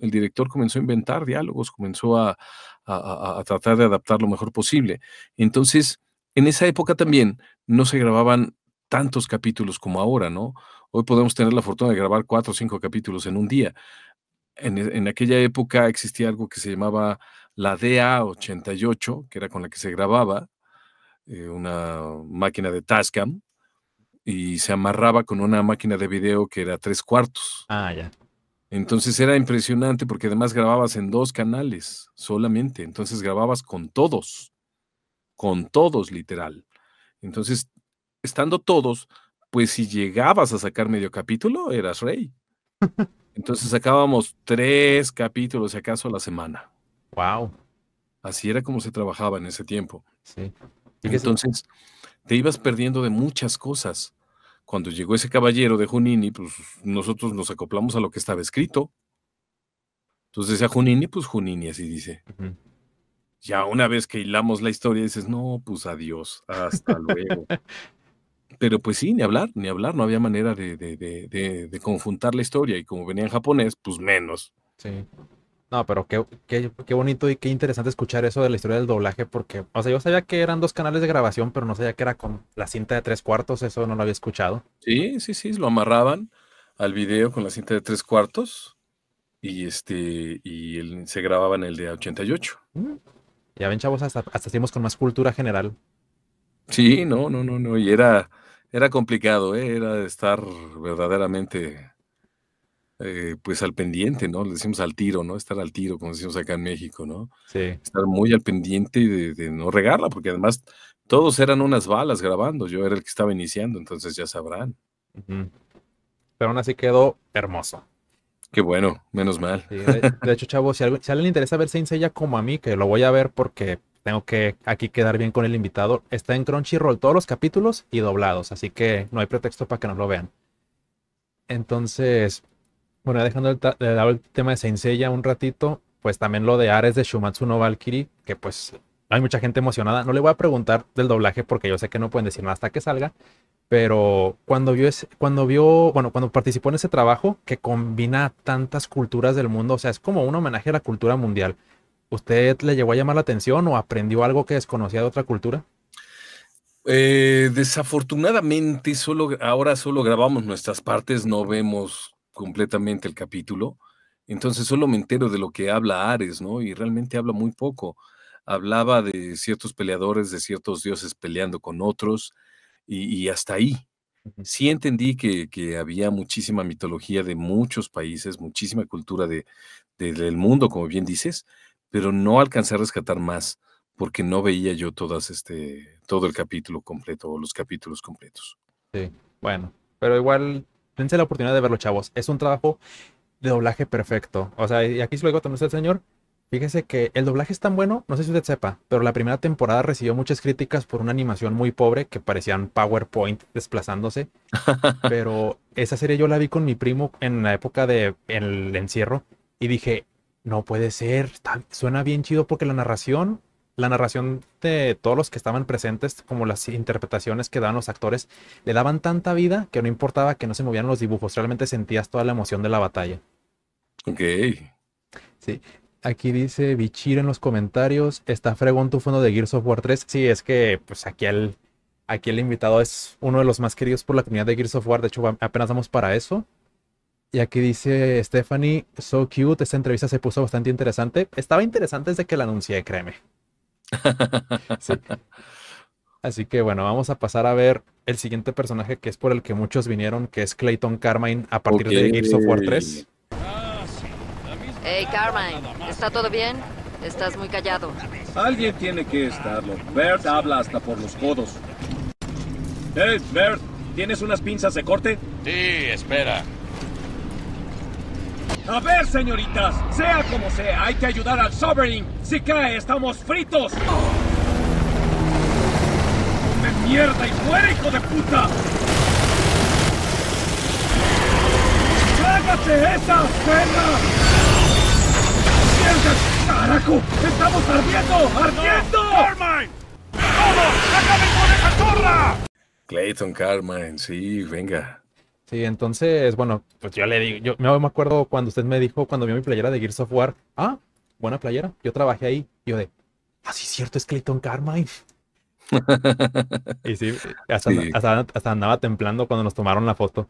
el director comenzó a inventar diálogos, comenzó a, a, tratar de adaptar lo mejor posible. Entonces, en esa época también no se grababan tantos capítulos como ahora, ¿no? Hoy podemos tener la fortuna de grabar cuatro o cinco capítulos en un día. En, e, aquella época existía algo que se llamaba la DA88, que era con la que se grababa, eh, una máquina de Tascam, y se amarraba con una máquina de video que era tres cuartos. Ah, ya. Entonces era impresionante porque además grababas en dos canales solamente, entonces grababas con todos, con todos literal. Entonces, estando todos, pues si llegabas a sacar medio capítulo, eras rey. Entonces sacábamos tres capítulos, si acaso, a la semana. Wow. Así era como se trabajaba en ese tiempo. Sí. Entonces, te ibas perdiendo de muchas cosas cuando llegó ese caballero de Junini, pues nosotros nos acoplamos a lo que estaba escrito. Entonces decía, Junini, pues Junini así dice. Ya una vez que hilamos la historia, dices, no, pues adiós, hasta luego. Pero pues sí, ni hablar, ni hablar, no había manera de, de, de, de, conjuntar la historia y como venía en japonés, pues menos. Sí. No, pero qué, bonito y qué interesante escuchar eso de la historia del doblaje, porque, o sea, yo sabía que eran dos canales de grabación, pero no sabía que era con la cinta de tres cuartos, eso no lo había escuchado. Sí, sí, sí, lo amarraban al video con la cinta de tres cuartos y este, y él, se grababa en el de 88. Mm. Ya ven, chavos, hasta, hasta hacíamos con más cultura general. Sí, no, no, no, no, y era, era complicado, ¿eh? era estar verdaderamente eh, pues al pendiente, ¿no? Le decimos al tiro, ¿no? Estar al tiro, como decimos acá en México, ¿no? Sí. Estar muy al pendiente de, de, no regarla, porque además todos eran unas balas grabando, yo era el que estaba iniciando, entonces ya sabrán. Pero aún así quedó hermoso. Qué bueno, menos mal. de, hecho, chavo, si, alguien le interesa ver Saint Seiya como a mí, que lo voy a ver porque tengo que aquí quedar bien con el invitado, está en Crunchyroll todos los capítulos y doblados, así que no hay pretexto para que no lo vean. Entonces, bueno, dejando el, tema de Senseiya un ratito, pues también lo de Ares de Shumatsu no Valkyrie, que pues hay mucha gente emocionada. No le voy a preguntar del doblaje porque yo sé que no pueden decir nada hasta que salga, pero cuando vio, cuando vio, bueno, cuando participó en ese trabajo que combina tantas culturas del mundo, o sea, es como un homenaje a la cultura mundial. ¿Usted le llegó a llamar la atención o aprendió algo que desconocía de otra cultura? Eh, desafortunadamente, solo, ahora solo grabamos nuestras partes, no vemos completamente el capítulo, entonces solo me entero de lo que habla Ares, ¿no? Y realmente habla muy poco. Hablaba de ciertos peleadores, de ciertos dioses peleando con otros, y, hasta ahí. Sí entendí que, había muchísima mitología de muchos países, muchísima cultura de, del mundo, como bien dices, pero no alcancé a rescatar más porque no veía yo todas este, todo el capítulo completo o los capítulos completos. Sí, bueno, pero igual dense la oportunidad de verlo, chavos. Es un trabajo de doblaje perfecto. O sea, y aquí luego lo digo el señor. Fíjese que el doblaje es tan bueno, no sé si usted sepa, pero la primera temporada recibió muchas críticas por una animación muy pobre que parecían PowerPoint desplazándose. pero esa serie yo la vi con mi primo en la época de el encierro y dije, no puede ser, suena bien chido porque la narración la narración de todos los que estaban presentes, como las interpretaciones que daban los actores, le daban tanta vida que no importaba que no se movieran los dibujos, realmente sentías toda la emoción de la batalla. Ok. Sí. Aquí dice Bichir en los comentarios, está fregón tu fondo de Gears of War 3. Sí, es que pues aquí el, aquí el invitado es uno de los más queridos por la comunidad de Gears of War, de hecho apenas vamos para eso. Y aquí dice Stephanie, so cute, esta entrevista se puso bastante interesante. Estaba interesante desde que la anuncié, créeme. Así que bueno, vamos a pasar a ver el siguiente personaje que es por el que muchos vinieron, que es Clayton Carmine a partir de Gears of War 3. Hey Carmine, ¿está todo bien? Estás muy callado. Alguien tiene que estarlo. Bert habla hasta por los codos. Hey, Bert, ¿tienes unas pinzas de corte? Sí, espera. A ver, señoritas, sea como sea, hay que ayudar al Sovereign. Si cae, estamos fritos. ¡Me mierda y muere, hijo de puta! ¡Trágate esa, perra! ¡Mierda, carajo! ¡Estamos ardiendo, ardiendo! ¡Carmine! ¡Todos, acaben con esa torra! Clayton Carmine, sí, venga. Sí, entonces, bueno, pues yo le digo, yo me acuerdo cuando usted me dijo, cuando vio mi playera de Gears of War, ah, buena playera, yo trabajé ahí, yo de, ah, sí, cierto, es Clayton Carmine. y sí, hasta, Hasta, andaba templando cuando nos tomaron la foto.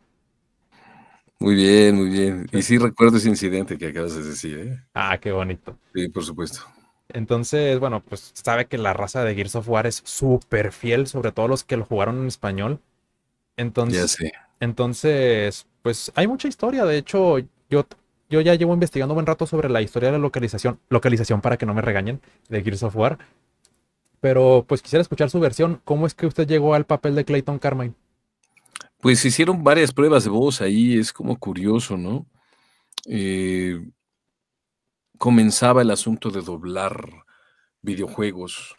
Muy bien, muy bien. Y sí recuerdo ese incidente que acabas de decir, ¿eh? Ah, qué bonito. Sí, por supuesto. Entonces, bueno, pues sabe que la raza de Gears of War es súper fiel, sobre todo los que lo jugaron en español. Entonces, ya sé entonces, pues hay mucha historia. De hecho, yo, yo ya llevo investigando un buen rato sobre la historia de la localización. Localización para que no me regañen de Gears of War. Pero pues quisiera escuchar su versión. ¿Cómo es que usted llegó al papel de Clayton Carmine? Pues hicieron varias pruebas de voz ahí, es como curioso, ¿no? Eh, comenzaba el asunto de doblar videojuegos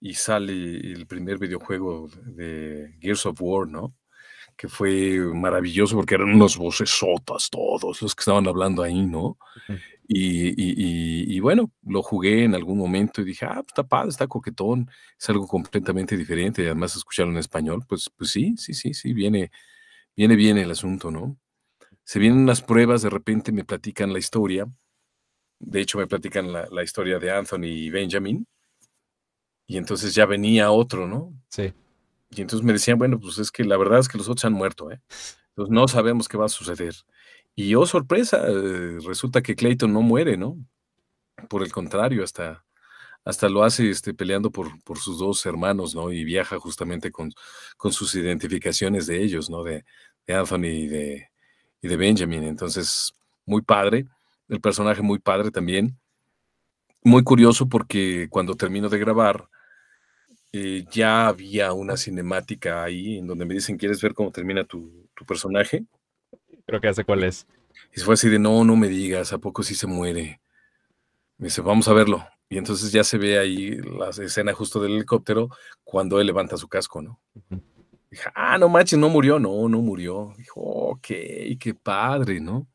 y sale el primer videojuego de Gears of War, ¿no? que fue maravilloso porque eran unos voces sotas todos los que estaban hablando ahí, ¿no? y, bueno, lo jugué en algún momento y dije, ah, pues está padre, está coquetón, es algo completamente diferente. Y además escucharon en español, pues, pues sí, sí, sí, sí, viene, viene bien el asunto, ¿no? Se vienen unas pruebas, de repente me platican la historia. De hecho, me platican la, la historia de Anthony y Benjamin. Y entonces ya venía otro, ¿no? Sí. Y entonces me decían, bueno, pues es que la verdad es que los otros han muerto, ¿eh? Entonces no sabemos qué va a suceder. Y oh, sorpresa, eh, resulta que Clayton no muere, ¿no? Por el contrario, hasta, hasta lo hace este, peleando por, por sus dos hermanos, ¿no? Y viaja justamente con, con sus identificaciones de ellos, ¿no? De, Anthony de, y de Benjamin. Entonces, muy padre, el personaje muy padre también. Muy curioso porque cuando termino de grabar, eh, ya había una cinemática ahí en donde me dicen, ¿quieres ver cómo termina tu, personaje? Creo que hace cuál es. Y fue así de, no, no me digas, ¿a poco sí se muere? Me dice, vamos a verlo. Y entonces ya se ve ahí la escena justo del helicóptero cuando él levanta su casco, ¿no? ah, no manches, no murió, no, no murió. Dijo, ok, qué padre, ¿no?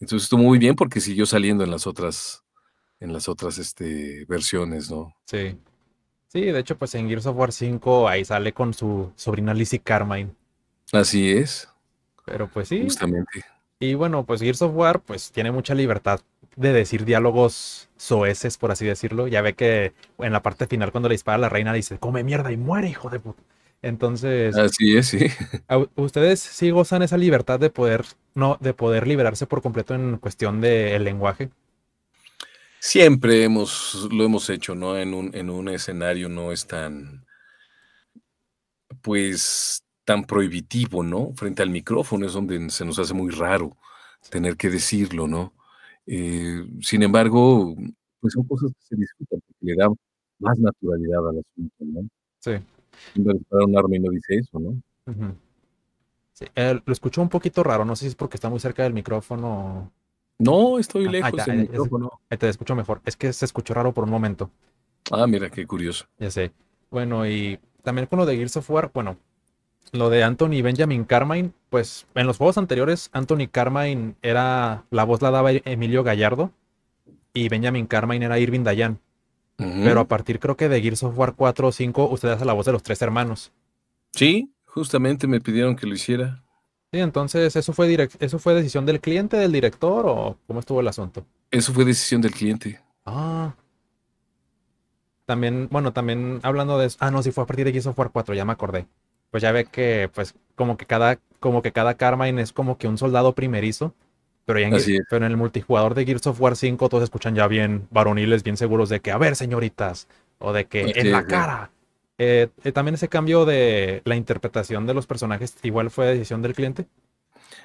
Entonces estuvo muy bien porque siguió saliendo en las otras, en las otras este, versiones, ¿no? Sí. Sí, de hecho, pues en Gears of War 5 ahí sale con su sobrina Lizzie Carmine. Así es. Pero pues sí. Justamente. Y bueno, pues Gears of War pues tiene mucha libertad de decir diálogos soeces, por así decirlo. Ya ve que en la parte final cuando le dispara a la reina dice, come mierda y muere, hijo de puta. Entonces. Así es, sí. Ustedes sí gozan esa libertad de poder, no, de poder liberarse por completo en cuestión del de lenguaje. Siempre hemos, lo hemos hecho, ¿no? En un, en un escenario no es tan, pues, tan prohibitivo, ¿no? Frente al micrófono es donde se nos hace muy raro tener que decirlo, ¿no? Eh, sin embargo, pues son cosas que se discutan, porque le da más naturalidad al asunto, ¿no? Sí. un arma no dice eso, ¿no? sí, eh, lo escucho un poquito raro, no sé si es porque está muy cerca del micrófono no, estoy ah, lejos eh, te escucho mejor. Es que se escuchó raro por un momento. Ah, mira, qué curioso. Ya sé. Bueno, y también con lo de Gears of War, bueno, lo de Anthony Benjamin Carmine, pues en los juegos anteriores, Anthony Carmine era. La voz la daba Emilio Gallardo y Benjamin Carmine era Irving Dayan. Pero a partir, creo que de Gears of War 4 o 5, usted hace la voz de los tres hermanos. Sí, justamente me pidieron que lo hiciera. Sí, entonces, ¿eso fue, ¿eso fue decisión del cliente, del director o cómo estuvo el asunto? Eso fue decisión del cliente. Ah. También, bueno, también hablando de eso. Ah, no, sí fue a partir de Gears War 4, ya me acordé. Pues ya ve que, pues, como que cada, como que cada Carmine es como que un soldado primerizo. Pero, ya en, el multijugador de Gears of War 5 todos escuchan ya bien varoniles, bien seguros de que, a ver, señoritas, o de que en la cara, eh, eh, también ese cambio de la interpretación de los personajes, igual fue decisión del cliente.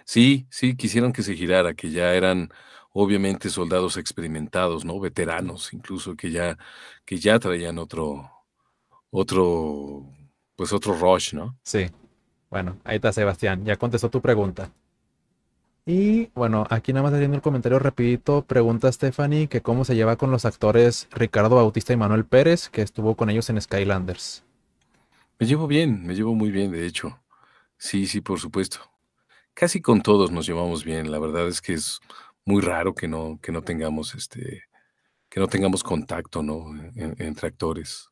Sí, sí, quisieron que se girara, que ya eran obviamente soldados experimentados, ¿no? Veteranos, incluso que ya, que ya traían otro, otro, pues otro rush, ¿no? Sí. Bueno, ahí está Sebastián, ya contestó tu pregunta. Y bueno, aquí nada más haciendo el comentario rapidito, pregunta Stephanie que cómo se lleva con los actores Ricardo Bautista y Manuel Pérez, que estuvo con ellos en Skylanders. Me llevo bien, me llevo muy bien, de hecho. Sí, sí, por supuesto. Casi con todos nos llevamos bien. La verdad es que es muy raro que no, que no tengamos este, que no tengamos contacto, ¿no? entre actores.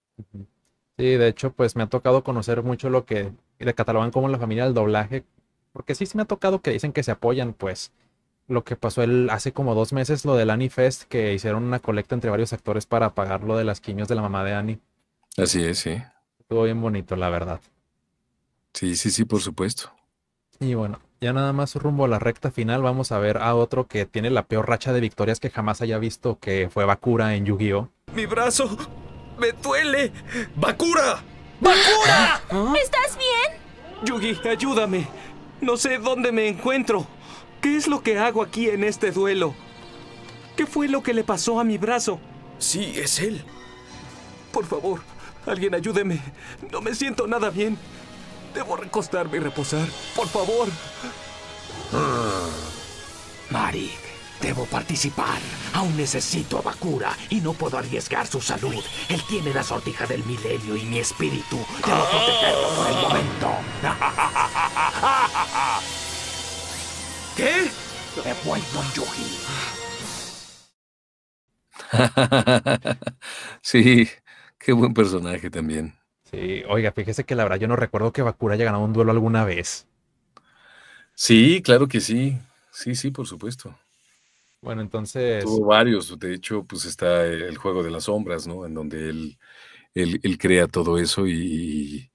Sí, de hecho, pues me ha tocado conocer mucho lo que le catalogan como la familia del doblaje, porque sí, sí me ha tocado que dicen que se apoyan, pues. Lo que pasó el, hace como dos meses, lo del Annie Fest, que hicieron una colecta entre varios actores para pagar lo de las quimios de la mamá de Annie. Así es, sí. Estuvo bien bonito, la verdad. Sí, sí, sí, por supuesto. Y bueno, ya nada más rumbo a la recta final, vamos a ver a otro que tiene la peor racha de victorias que jamás haya visto, que fue Bakura en Yu-Gi-Oh! ¡Mi brazo! ¡Me duele! ¡Bakura! ¡Bakura! ¿Ah? ¿Estás bien? Yugi, ayúdame. No sé dónde me encuentro. ¿Qué es lo que hago aquí en este duelo? ¿Qué fue lo que le pasó a mi brazo? Sí, es él. Por favor, alguien ayúdeme. No me siento nada bien. Debo recostarme y reposar. Por favor. Ah. Mari. Debo participar. Aún necesito a Bakura y no puedo arriesgar su salud. Él tiene la sortija del milenio y mi espíritu. Debo protegerlo por el momento. ¿Qué? Me vuelto a sí, qué buen personaje también. Sí, oiga, fíjese que la verdad yo no recuerdo que Bakura haya ganado un duelo alguna vez. Sí, claro que sí. Sí, sí, por supuesto. Bueno, entonces. Tuvo varios, de hecho, pues está el juego de las sombras, ¿no? En donde él, él, crea todo eso y,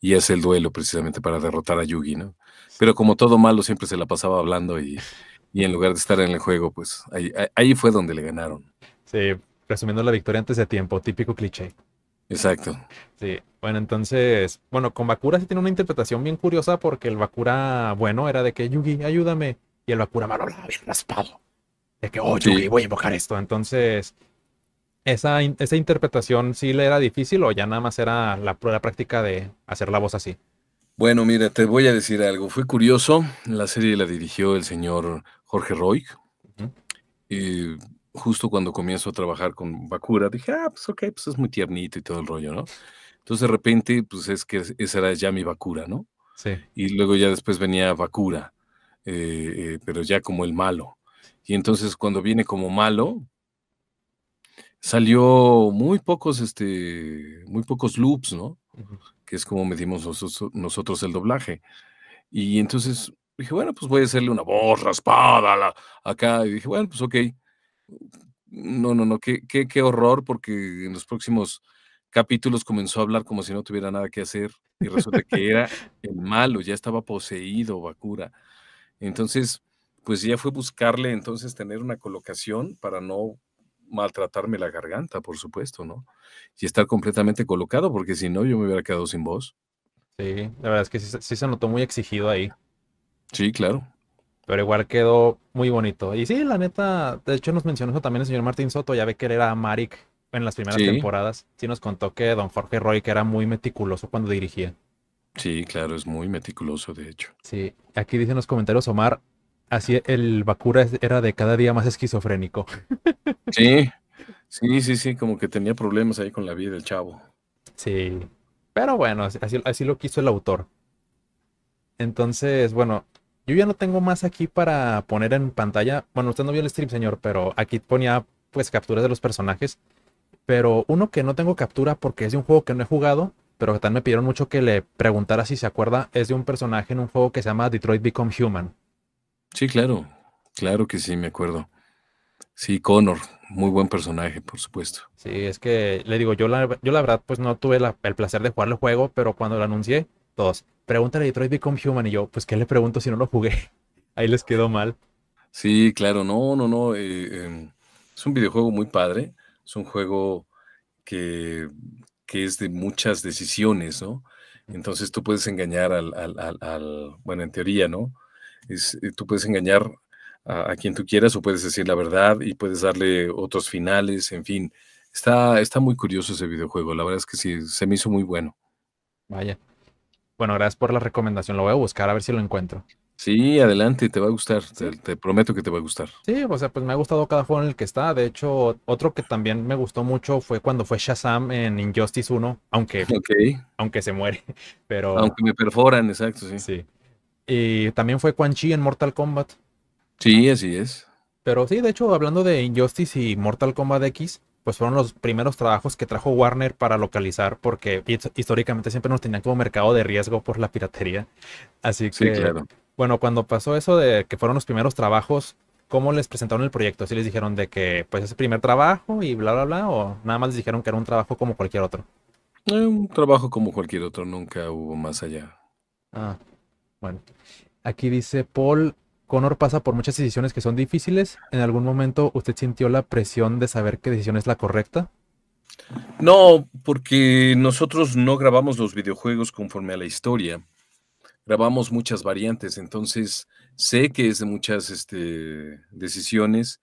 y, hace el duelo precisamente para derrotar a Yugi, ¿no? Pero como todo malo, siempre se la pasaba hablando y, en lugar de estar en el juego, pues ahí, ahí fue donde le ganaron. Sí, resumiendo la victoria antes de tiempo, típico cliché. Exacto. Sí, bueno, entonces, bueno, con Bakura sí tiene una interpretación bien curiosa porque el Bakura bueno era de que Yugi, ayúdame, y el Bakura malo la había raspado de que, oye, voy a invocar esto. Entonces, esa, esa, interpretación sí le era difícil o ya nada más era la, práctica de hacer la voz así. Bueno, mira, te voy a decir algo. Fue curioso. La serie la dirigió el señor Jorge Roig. Y justo cuando comienzo a trabajar con Bakura, dije, ah, pues ok, pues es muy tiernito y todo el rollo, ¿no? Entonces de repente, pues es que esa era ya mi Bakura, ¿no? Sí. Y luego ya después venía Bakura, eh, eh, pero ya como el malo. Y entonces cuando viene como malo, salió muy pocos, este, muy pocos loops, ¿no? Que es como medimos nosotros, el doblaje. Y entonces dije, bueno, pues voy a hacerle una voz raspada acá. Y dije, bueno, pues ok. No, no, no, qué, qué, qué horror, porque en los próximos capítulos comenzó a hablar como si no tuviera nada que hacer. Y resulta que era el malo, ya estaba poseído Bakura. Entonces, pues ya fue buscarle entonces tener una colocación para no maltratarme la garganta, por supuesto, ¿no? Y estar completamente colocado, porque si no, yo me hubiera quedado sin voz. Sí, la verdad es que sí, se notó muy exigido ahí. Sí, claro. Pero igual quedó muy bonito. Y sí, la neta, de hecho nos mencionó también el señor Martín Soto, ya ve que era Marik en las primeras temporadas. Sí nos contó que don Jorge Roy que era muy meticuloso cuando dirigía. Sí, claro, es muy meticuloso, de hecho. Sí, aquí dicen los comentarios, Omar, así el Bakura era de cada día más esquizofrénico. Sí, sí, sí, sí, como que tenía problemas ahí con la vida del chavo. Sí, pero bueno, así, así lo quiso el autor. Entonces, bueno, yo ya no tengo más aquí para poner en pantalla. Bueno, usted no vio el stream, señor, pero aquí ponía pues capturas de los personajes. Pero uno que no tengo captura porque es de un juego que no he jugado, pero que también me pidieron mucho que le preguntara si se acuerda, es de un personaje en un juego que se llama Detroit Become Human. Sí, claro, claro que sí, me acuerdo. Sí, Connor, muy buen personaje, por supuesto. Sí, es que le digo, yo la, yo la verdad, pues no tuve el placer de jugar el juego, pero cuando lo anuncié, todos, pregúntale a Detroit Become Human, y yo, pues, ¿qué le pregunto si no lo jugué? Ahí les quedó mal. Sí, claro, no, no, no. Eh, em, es un videojuego muy padre, es un juego que, es de muchas decisiones, ¿no? Entonces tú puedes engañar al, al, al bueno, en teoría, ¿no? Eh, tú puedes engañar a, quien tú quieras o puedes decir la verdad y puedes darle otros finales, en fin. Está, está muy curioso ese videojuego, la verdad es que sí, se me hizo muy bueno. Vaya. Bueno, gracias por la recomendación, lo voy a buscar a ver si lo encuentro. Sí, adelante, te va a gustar, te, prometo que te va a gustar. Sí, o sea, pues me ha gustado cada juego en el que está. De hecho, otro que también me gustó mucho fue cuando fue Shazam en Injustice 1, aunque, aunque se muere, pero... Aunque me perforan, exacto, sí. Sí, y eh, también fue Quan Chi en Mortal Kombat. Sí, así es. Pero sí, de hecho, hablando de Injustice y Mortal Kombat X, pues fueron los primeros trabajos que trajo Warner para localizar, porque históricamente siempre nos tenían como mercado de riesgo por la piratería. Así que, bueno, cuando pasó eso de que fueron los primeros trabajos, ¿cómo les presentaron el proyecto? ¿Sí les dijeron de que, pues, ese primer trabajo y bla, bla, bla? ¿O nada más les dijeron que era un trabajo como cualquier otro? Eh, un trabajo como cualquier otro, nunca hubo más allá. Ah, bueno, aquí dice Paul, Connor pasa por muchas decisiones que son difíciles. ¿En algún momento usted sintió la presión de saber qué decisión es la correcta? No, porque nosotros no grabamos los videojuegos conforme a la historia. Grabamos muchas variantes, entonces sé que es de muchas este, decisiones,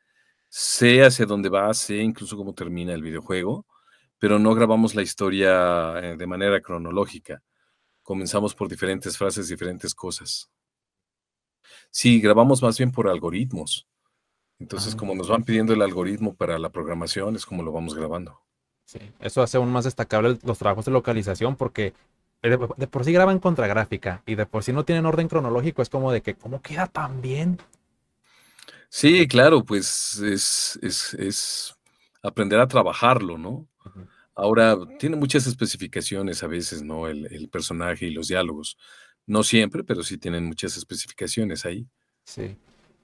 sé hacia dónde va, sé incluso cómo termina el videojuego, pero no grabamos la historia eh, de manera cronológica comenzamos por diferentes frases, diferentes cosas. Sí, grabamos más bien por algoritmos. Entonces, ah, como nos van pidiendo el algoritmo para la programación, es como lo vamos grabando. Sí, eso hace aún más destacable los trabajos de localización porque eh, de, por sí graban contra gráfica y de por sí no tienen orden cronológico, es como de que, ¿cómo queda tan bien? Sí, claro, pues es, es, es aprender a trabajarlo, ¿no? Ahora, tiene muchas especificaciones a veces, ¿no? El, personaje y los diálogos. No siempre, pero sí tienen muchas especificaciones ahí. Sí.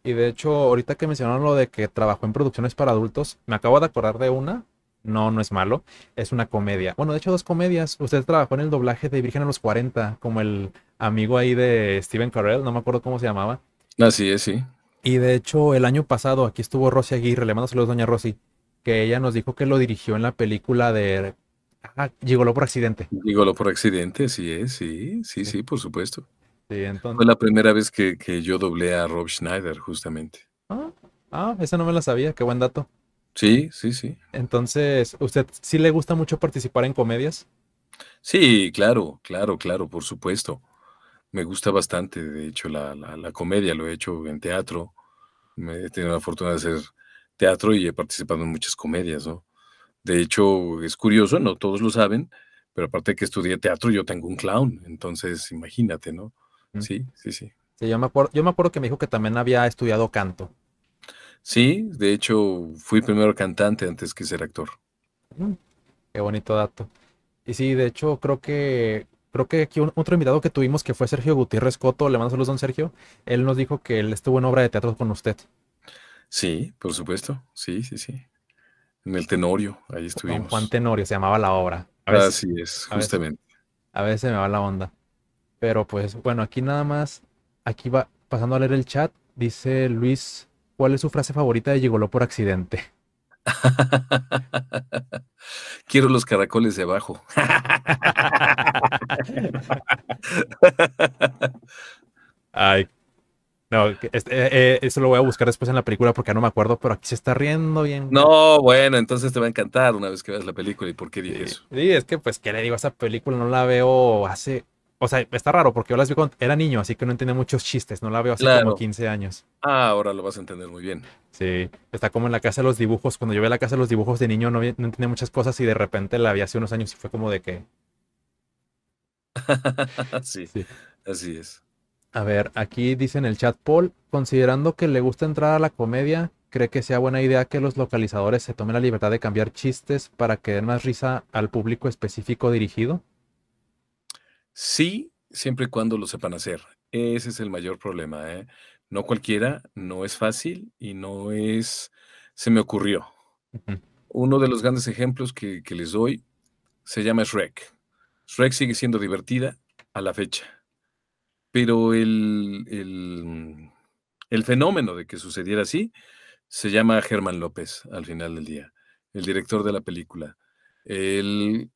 Y de hecho, ahorita que mencionaron lo de que trabajó en producciones para adultos, me acabo de acordar de una. No, no es malo. Es una comedia. Bueno, de hecho, dos comedias. Usted trabajó en el doblaje de Virgen a los 40, como el amigo ahí de Steven Carell, no me acuerdo cómo se llamaba. Así es, sí. Y de hecho, el año pasado aquí estuvo Rosy Aguirre, le mando saludos, doña Rosy que ella nos dijo que lo dirigió en la película de ah, por accidente. lo por accidente, sí es, sí, sí, sí, por supuesto. entonces... Fue la primera vez que, yo doblé a Rob Schneider, justamente. Ah, ah, esa no me la sabía, qué buen dato. Sí, sí, sí. Entonces, ¿usted sí le gusta mucho participar en comedias? Sí, claro, claro, claro, por supuesto. Me gusta bastante, de hecho, la, la, la comedia, lo he hecho en teatro, me he tenido la fortuna de hacer teatro y he participado en muchas comedias, ¿no? De hecho, es curioso, no todos lo saben, pero aparte que estudié teatro, yo tengo un clown, entonces imagínate, ¿no? Mm. Sí, sí, sí. sí yo, me acuerdo, yo me acuerdo que me dijo que también había estudiado canto. Sí, de hecho, fui primero cantante antes que ser actor. Mm, qué bonito dato. Y sí, de hecho, creo que creo que aquí otro invitado que tuvimos que fue Sergio Gutiérrez Coto, le mando saludos don Sergio, él nos dijo que él estuvo en obra de teatro con usted. Sí, por supuesto. Sí, sí, sí. En el Tenorio, ahí estuvimos. En Juan Tenorio se llamaba la obra. Así es, justamente. A veces, me va la onda. Pero pues bueno, aquí nada más, aquí va pasando a leer el chat, dice Luis, ¿cuál es su frase favorita de Llegoló por accidente? Quiero los caracoles de abajo. Ay, no, eh, eh, eso lo voy a buscar después en la película porque no me acuerdo, pero aquí se está riendo bien. No, bueno, entonces te va a encantar una vez que veas la película y por qué dije eso. Sí, es que pues, que le digo a esa película? No la veo hace... O sea, está raro porque yo las vi cuando era niño, así que no entendía muchos chistes, no la veo hace como 15 años. Ah, ahora lo vas a entender muy bien. Sí, está como en la casa de los dibujos. Cuando yo veía la casa de los dibujos de niño no, entendía muchas cosas y de repente la vi hace unos años y fue como de que... sí, así es. A ver, aquí dice en el chat Paul, considerando que le gusta entrar a la comedia, ¿cree que sea buena idea que los localizadores se tomen la libertad de cambiar chistes para que den más risa al público específico dirigido? Sí, siempre y cuando lo sepan hacer. Ese es el mayor problema. ¿eh? No cualquiera, no es fácil y no es, se me ocurrió. Uno de los grandes ejemplos que, que les doy se llama Shrek. Shrek sigue siendo divertida a la fecha pero el, fenómeno de que sucediera así se llama Germán López al final del día, el director de la película. Él,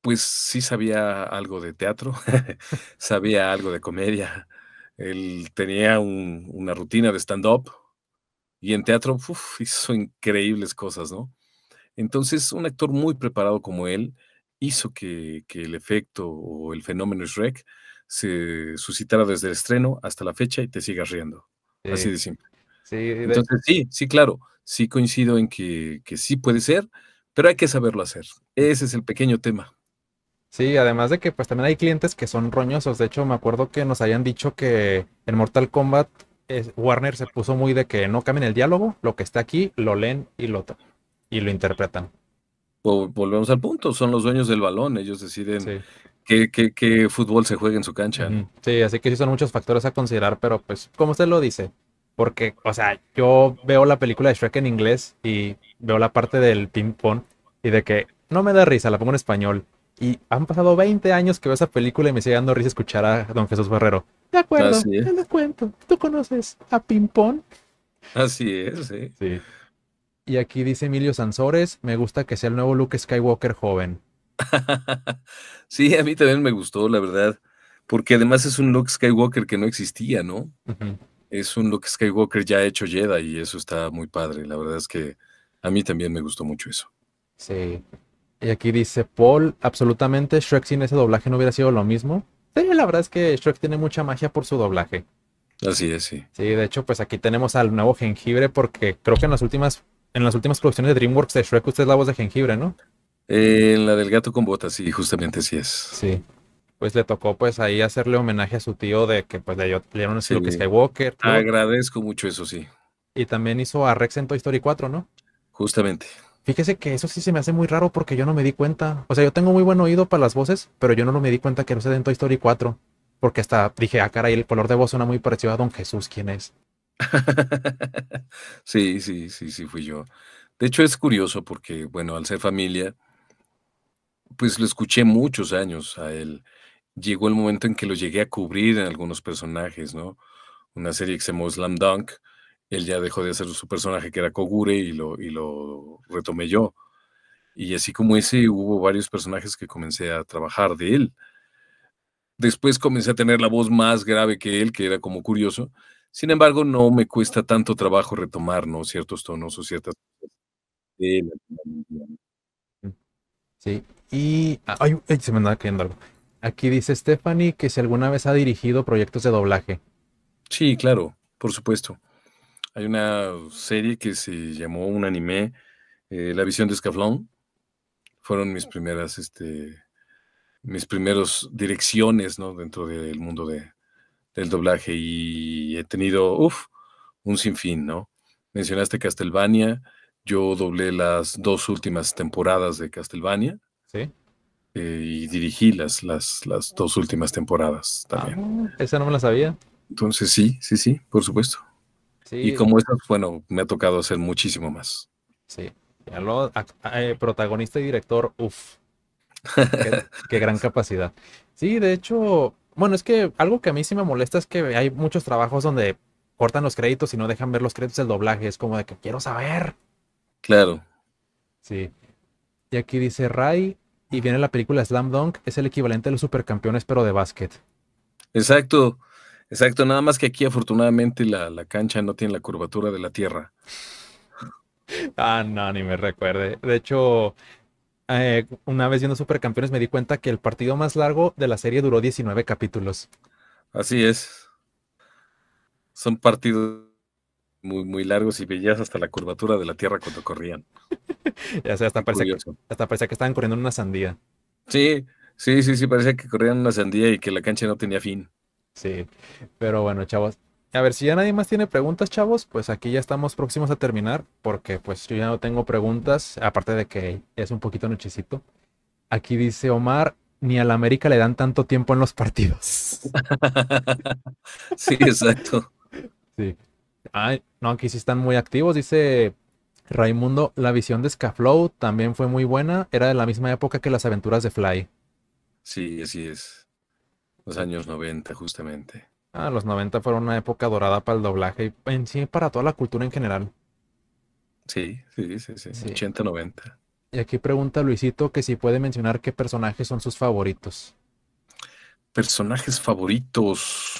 pues sí sabía algo de teatro, sabía algo de comedia, él tenía una rutina de stand-up y en teatro hizo increíbles cosas, ¿no? Entonces, un actor muy preparado como él hizo que, que el efecto o el fenómeno Shrek se suscitará desde el estreno hasta la fecha y te sigas riendo. Así de simple. Sí, Entonces, sí, sí, claro, sí coincido en que, sí puede ser, pero hay que saberlo hacer. Ese es el pequeño tema. Sí, además de que pues también hay clientes que son roñosos. De hecho, me acuerdo que nos habían dicho que en Mortal Kombat Warner se puso muy de que no cambien el diálogo, lo que está aquí lo leen y lo, y lo interpretan. volvemos al punto, son los dueños del balón, ellos deciden que fútbol se juega en su cancha. Sí, así que sí son muchos factores a considerar, pero pues, como usted lo dice, porque, o sea, yo veo la película de Shrek en inglés y veo la parte del ping-pong y de que no me da risa, la pongo en español. Y han pasado 20 años que veo esa película y me sigue dando risa escuchar a don Jesús Barrero. De acuerdo, te lo cuento. ¿Tú conoces a ping-pong Así es, sí. sí. Y aquí dice Emilio Sansores, me gusta que sea el nuevo Luke Skywalker joven. sí, a mí también me gustó, la verdad, porque además es un Luke Skywalker que no existía, ¿no? Es un Luke Skywalker ya hecho Jedi y eso está muy padre. La verdad es que a mí también me gustó mucho eso. Sí. Y aquí dice Paul, absolutamente Shrek sin ese doblaje no hubiera sido lo mismo. Sí, la verdad es que Shrek tiene mucha magia por su doblaje. Así es, sí. Sí, de hecho, pues aquí tenemos al nuevo jengibre porque creo que en las últimas en las últimas producciones de DreamWorks de Shrek usted es la voz de jengibre, ¿no? En eh, la del gato con botas, sí, justamente así es. Sí. Pues le tocó pues ahí hacerle homenaje a su tío de que pues le, dieron lo que Skywalker. Agradezco mucho eso, sí. Y también hizo a Rex en Toy Story 4, ¿no? Justamente. Fíjese que eso sí se me hace muy raro porque yo no me di cuenta. O sea, yo tengo muy buen oído para las voces, pero yo no me di cuenta que no sé en Toy Story 4. Porque hasta dije, ah, caray, el color de voz suena muy parecido a Don Jesús, ¿quién es? sí, sí, sí, sí, fui yo. De hecho, es curioso porque, bueno, al ser familia, pues lo escuché muchos años a él. Llegó el momento en que lo llegué a cubrir en algunos personajes, ¿no? Una serie que se llamó Slam Dunk. Él ya dejó de hacer su personaje que era Kogure y lo, y lo retomé yo. Y así como ese, hubo varios personajes que comencé a trabajar de él. Después comencé a tener la voz más grave que él, que era como curioso. Sin embargo, no me cuesta tanto trabajo retomar ¿no? ciertos tonos o ciertas... Sí. Y. se me anda cayendo algo. Aquí dice Stephanie que si alguna vez ha dirigido proyectos de doblaje. Sí, claro, por supuesto. Hay una serie que se llamó un anime, eh, La visión de Escaflón. Fueron mis primeras, este, mis primeros direcciones, ¿no? Dentro del mundo del doblaje y he tenido, uff, un sinfín, ¿no? Mencionaste Castlevania, yo doblé las dos últimas temporadas de Castlevania. Sí. Eh, y dirigí las, las, dos últimas temporadas ah, también. esa no me la sabía. Entonces, sí, sí, sí, por supuesto. Sí, y como esas, bueno, me ha tocado hacer muchísimo más. Sí. Ya eh, protagonista y director, uff. Qué, qué, gran capacidad. Sí, de hecho, bueno, es que algo que a mí sí me molesta es que hay muchos trabajos donde cortan los créditos y no dejan ver los créditos del doblaje. Es como de que quiero saber. Claro. Sí. Y aquí dice Ray, y viene la película Slam Dunk, es el equivalente de los supercampeones, pero de básquet. Exacto, exacto. Nada más que aquí, afortunadamente, la, cancha no tiene la curvatura de la tierra. ah, no, ni me recuerde. De hecho, eh, una vez viendo Supercampeones me di cuenta que el partido más largo de la serie duró 19 capítulos. Así es. Son partidos muy, muy largos y bellas hasta la curvatura de la tierra cuando corrían. ya sea, hasta parecía, que, hasta parecía que estaban corriendo en una sandía. Sí, sí, sí, sí, parecía que corrían en una sandía y que la cancha no tenía fin. Sí, pero bueno, chavos. A ver, si ya nadie más tiene preguntas, chavos, pues aquí ya estamos próximos a terminar, porque pues yo ya no tengo preguntas, aparte de que es un poquito nochecito. Aquí dice Omar, ni a la América le dan tanto tiempo en los partidos. sí, exacto. Sí. Ay, no, aquí sí están muy activos. Dice Raimundo, la visión de Scaflow también fue muy buena. Era de la misma época que las aventuras de Fly. Sí, así es. Los años 90, justamente. Ah, los 90 fueron una época dorada para el doblaje y en sí para toda la cultura en general. Sí, sí, sí, sí. sí. 80, 90. Y aquí pregunta Luisito que si puede mencionar qué personajes son sus favoritos. Personajes favoritos.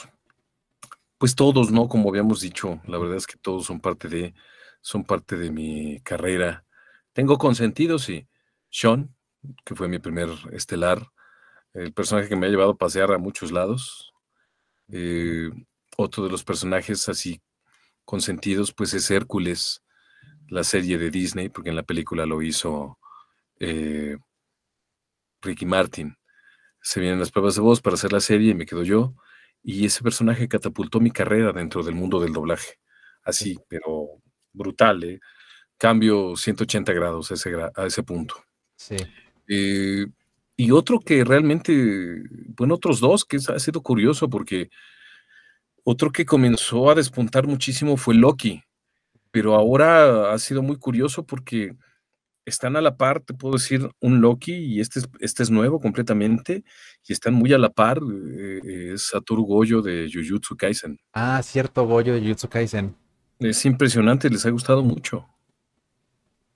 Pues todos, ¿no? Como habíamos dicho, la verdad es que todos son parte de, son parte de mi carrera. Tengo consentidos y Sean, que fue mi primer estelar, el personaje que me ha llevado a pasear a muchos lados. Eh, otro de los personajes así consentidos, pues es Hércules, la serie de Disney, porque en la película lo hizo eh, Ricky Martin. Se vienen las pruebas de voz para hacer la serie y me quedo yo y ese personaje catapultó mi carrera dentro del mundo del doblaje. Así, pero brutal, ¿eh? Cambio 180 grados a ese, punto. Sí. Eh, y otro que realmente, bueno, otros dos que ha sido curioso porque otro que comenzó a despuntar muchísimo fue Loki, pero ahora ha sido muy curioso porque están a la par, te puedo decir, un Loki, y este es, este es nuevo completamente, y están muy a la par, eh, eh, es Satoru Goyo de Jujutsu Kaisen. Ah, cierto, Goyo de Jujutsu Kaisen. Es impresionante, les ha gustado mucho.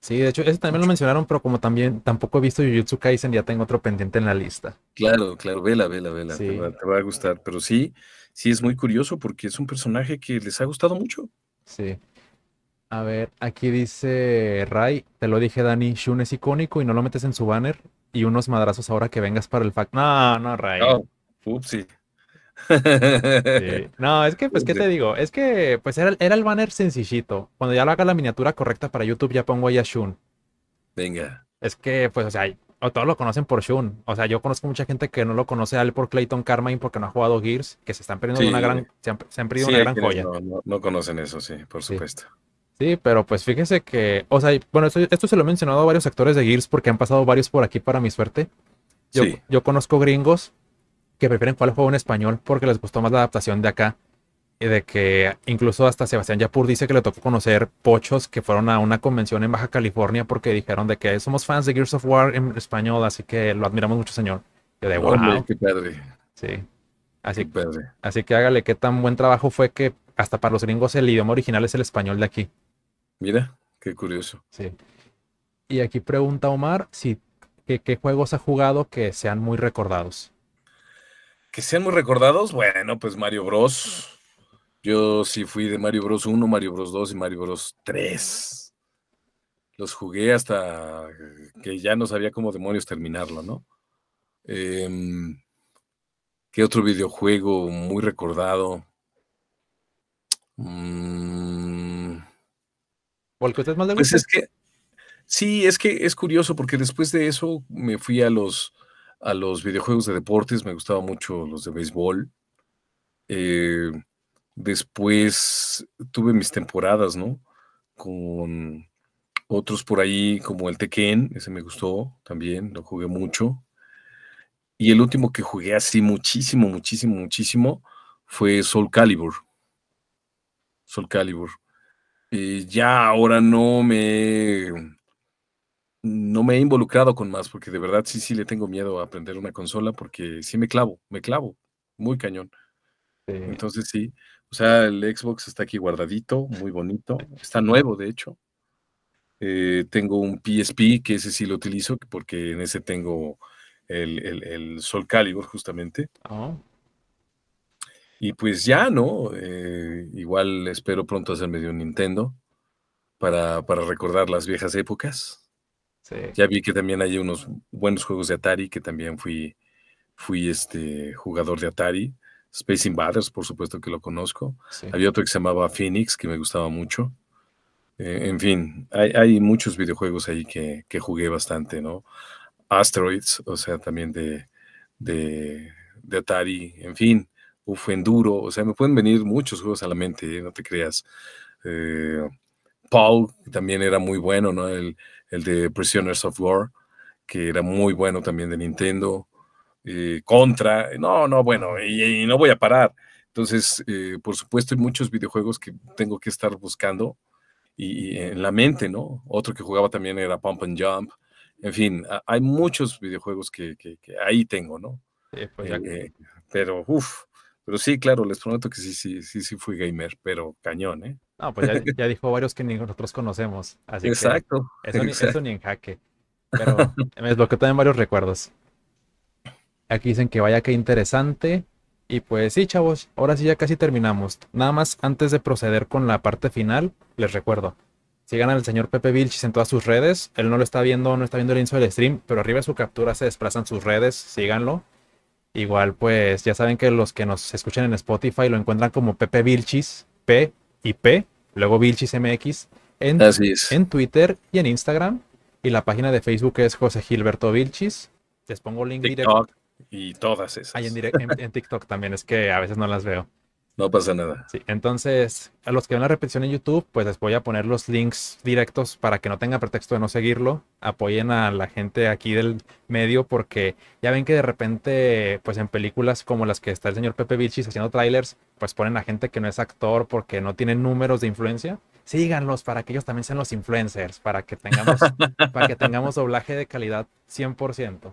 Sí, de hecho, ese también lo mencionaron, pero como también tampoco he visto Jujutsu Kaisen, ya tengo otro pendiente en la lista. Claro, claro, vela, vela, vela, te, va, te, va, a gustar. Pero sí, sí es muy curioso porque es un personaje que les ha gustado mucho. Sí. A ver, aquí dice Ray, te lo dije Dani, Shun es icónico y no lo metes en su banner y unos madrazos ahora que vengas para el fact. No, no, Ray. No, No, es que, pues, ¿qué te digo? Es que, pues, era, el banner sencillito. Cuando ya lo haga la miniatura correcta para YouTube, ya pongo ahí a Shun. Venga. Es que, pues, o sea, todos lo conocen por Shun. O sea, yo conozco mucha gente que no lo conoce a él por Clayton Carmine porque no ha jugado Gears, que se están perdiendo una gran, se han, perdido una gran joya. no, conocen eso, sí, por supuesto. Sí, pero pues fíjese que, o sea, bueno, esto, se lo he mencionado a varios actores de Gears porque han pasado varios por aquí para mi suerte. Yo, conozco gringos que prefieren cuál juego en español porque les gustó más la adaptación de acá. Y de que incluso hasta Sebastián Yapur dice que le tocó conocer pochos que fueron a una convención en Baja California porque dijeron de que somos fans de Gears of War en español, así que lo admiramos mucho, señor. de wow. Sí. Así, así que hágale qué tan buen trabajo fue que hasta para los gringos el idioma original es el español de aquí. Mira, qué curioso. Sí. Y aquí pregunta Omar si qué, juegos ha jugado que sean muy recordados. Que sean muy recordados, bueno, pues Mario Bros. Yo sí fui de Mario Bros 1, Mario Bros 2 y Mario Bros 3. Los jugué hasta que ya no sabía cómo demonios terminarlo, ¿no? Em, ¿Qué otro videojuego muy recordado? mmm pues es que, sí, es que es curioso porque después de eso me fui a los, a los videojuegos de deportes, me gustaba mucho los de béisbol. Eh, después tuve mis temporadas, ¿no? Con otros por ahí, como el Tekken, ese me gustó también, lo jugué mucho. Y el último que jugué así muchísimo, muchísimo, muchísimo fue Soul Calibur. Soul Calibur y eh, ya ahora no me no me he involucrado con más porque de verdad sí sí le tengo miedo a aprender una consola porque sí me clavo, me clavo, muy cañón. Entonces sí, o sea, el Xbox está aquí guardadito, muy bonito, está nuevo de hecho. Eh, tengo un PSP que ese sí lo utilizo porque en ese tengo el, Sol Calibur justamente. Ah. Y pues ya, ¿no? Eh, igual espero pronto hacerme de un Nintendo para, para recordar las viejas épocas. Ya vi que también hay unos buenos juegos de Atari, que también fui, fui este jugador de Atari. Space Invaders, por supuesto que lo conozco. Había otro que se llamaba Phoenix, que me gustaba mucho. Eh, en fin, hay, muchos videojuegos ahí que, jugué bastante, ¿no? Asteroids, o sea, también de, de Atari, en fin Uf, Enduro, o sea, me pueden venir muchos juegos a la mente, ¿eh? no te creas. Eh, Paul también era muy bueno, ¿no? El, de Prisoners of War, que era muy bueno también de Nintendo. Eh, contra, no, no, bueno, y, no voy a parar. Entonces, por supuesto, hay muchos videojuegos que tengo que estar buscando y, en la mente, ¿no? Otro que jugaba también era Pump and Jump. En fin, hay muchos videojuegos que, ahí tengo, ¿no? Sí, pues Pero, uff, pero sí, claro, les prometo que sí, sí, sí, sí fui gamer, pero cañón, ¿eh? No, pues ya, dijo varios que ni nosotros conocemos. Así exacto, que eso, exacto. eso ni en jaque. Pero me desbloqueó también varios recuerdos. Aquí dicen que vaya que interesante. Y pues sí, chavos, ahora sí ya casi terminamos. Nada más antes de proceder con la parte final, les recuerdo. Sigan al señor Pepe Vilchis en todas sus redes. Él no lo está viendo, no está viendo el inicio del stream, pero arriba de su captura se desplazan sus redes. Síganlo. Igual, pues ya saben que los que nos escuchan en Spotify lo encuentran como Pepe Vilchis, P y P, luego Vilchis MX, en, en Twitter y en Instagram. Y la página de Facebook es José Gilberto Vilchis. Les pongo link directo. Y todas esas. Ahí en TikTok también, es que a veces no las veo. No pasa nada. Sí, entonces, a los que ven la repetición en YouTube, pues les voy a poner los links directos para que no tengan pretexto de no seguirlo. Apoyen a la gente aquí del medio porque ya ven que de repente, pues en películas como las que está el señor Pepe Vichis haciendo trailers, pues ponen a gente que no es actor porque no tiene números de influencia. Síganlos para que ellos también sean los influencers, para que tengamos, para que tengamos doblaje de calidad 100%.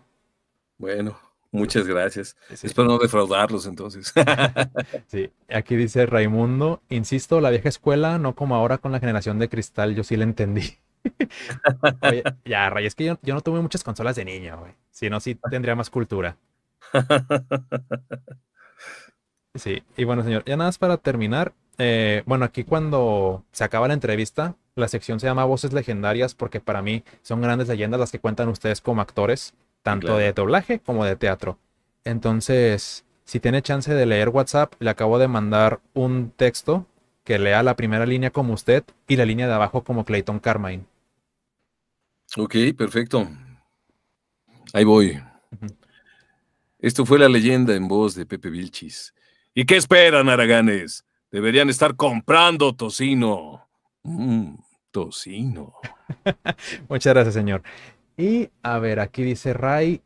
Bueno, Muchas gracias. Espero no defraudarlos entonces. sí, aquí dice Raimundo, insisto, la vieja escuela, no como ahora con la generación de cristal, yo sí la entendí. ya, Ray, es que yo, yo, no tuve muchas consolas de niño, güey. Si no, sí tendría más cultura. Sí, y bueno, señor, ya nada más para terminar. Eh, bueno, aquí cuando se acaba la entrevista, la sección se llama Voces Legendarias porque para mí son grandes leyendas las que cuentan ustedes como actores tanto de doblaje como de teatro. Entonces, si tiene chance de leer WhatsApp, le acabo de mandar un texto que lea la primera línea como usted y la línea de abajo como Clayton Carmine. Ok, perfecto. Ahí voy. Esto fue la leyenda en voz de Pepe Vilchis. ¿Y qué esperan, Araganes? Deberían estar comprando tocino. Mm, tocino. Muchas gracias, señor. Y a ver, aquí dice Ray,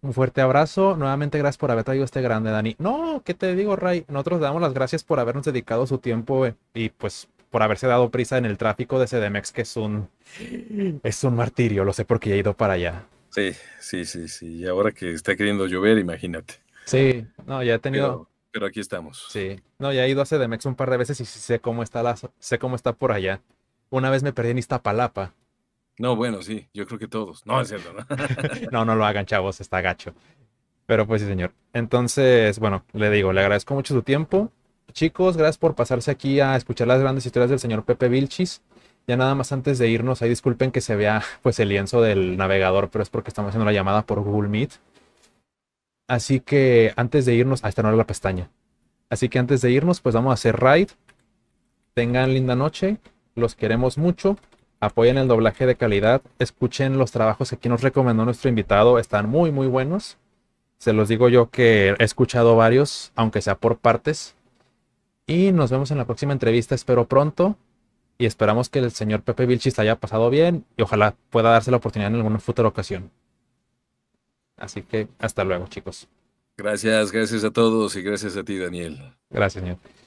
un fuerte abrazo. Nuevamente, gracias por haber traído este grande, Dani. No, ¿qué te digo, Ray? Nosotros damos las gracias por habernos dedicado su tiempo eh, y pues por haberse dado prisa en el tráfico de CDMX, que es un, es un martirio. Lo sé porque he ido para allá. Sí, sí, sí, sí. Y ahora que está queriendo llover, imagínate. Sí, no, ya he tenido. Pero, aquí estamos. Sí, no, ya he ido a CDMX un par de veces y sé cómo está, la, sé cómo está por allá. Una vez me perdí en Iztapalapa. No, bueno, sí, yo creo que todos. No, es cierto, ¿no? no, no lo hagan, chavos, está gacho. Pero pues sí, señor. Entonces, bueno, le digo, le agradezco mucho su tiempo. Chicos, gracias por pasarse aquí a escuchar las grandes historias del señor Pepe Vilchis. Ya nada más antes de irnos, ahí disculpen que se vea pues el lienzo del navegador, pero es porque estamos haciendo la llamada por Google Meet. Así que antes de irnos, ahí está no la pestaña. Así que antes de irnos, pues vamos a hacer raid. Tengan linda noche, los queremos mucho apoyen el doblaje de calidad, escuchen los trabajos que aquí nos recomendó nuestro invitado, están muy, muy buenos. Se los digo yo que he escuchado varios, aunque sea por partes. Y nos vemos en la próxima entrevista, espero pronto. Y esperamos que el señor Pepe Vilchis haya pasado bien y ojalá pueda darse la oportunidad en alguna futura ocasión. Así que hasta luego, chicos. Gracias, gracias a todos y gracias a ti, Daniel. Gracias, señor.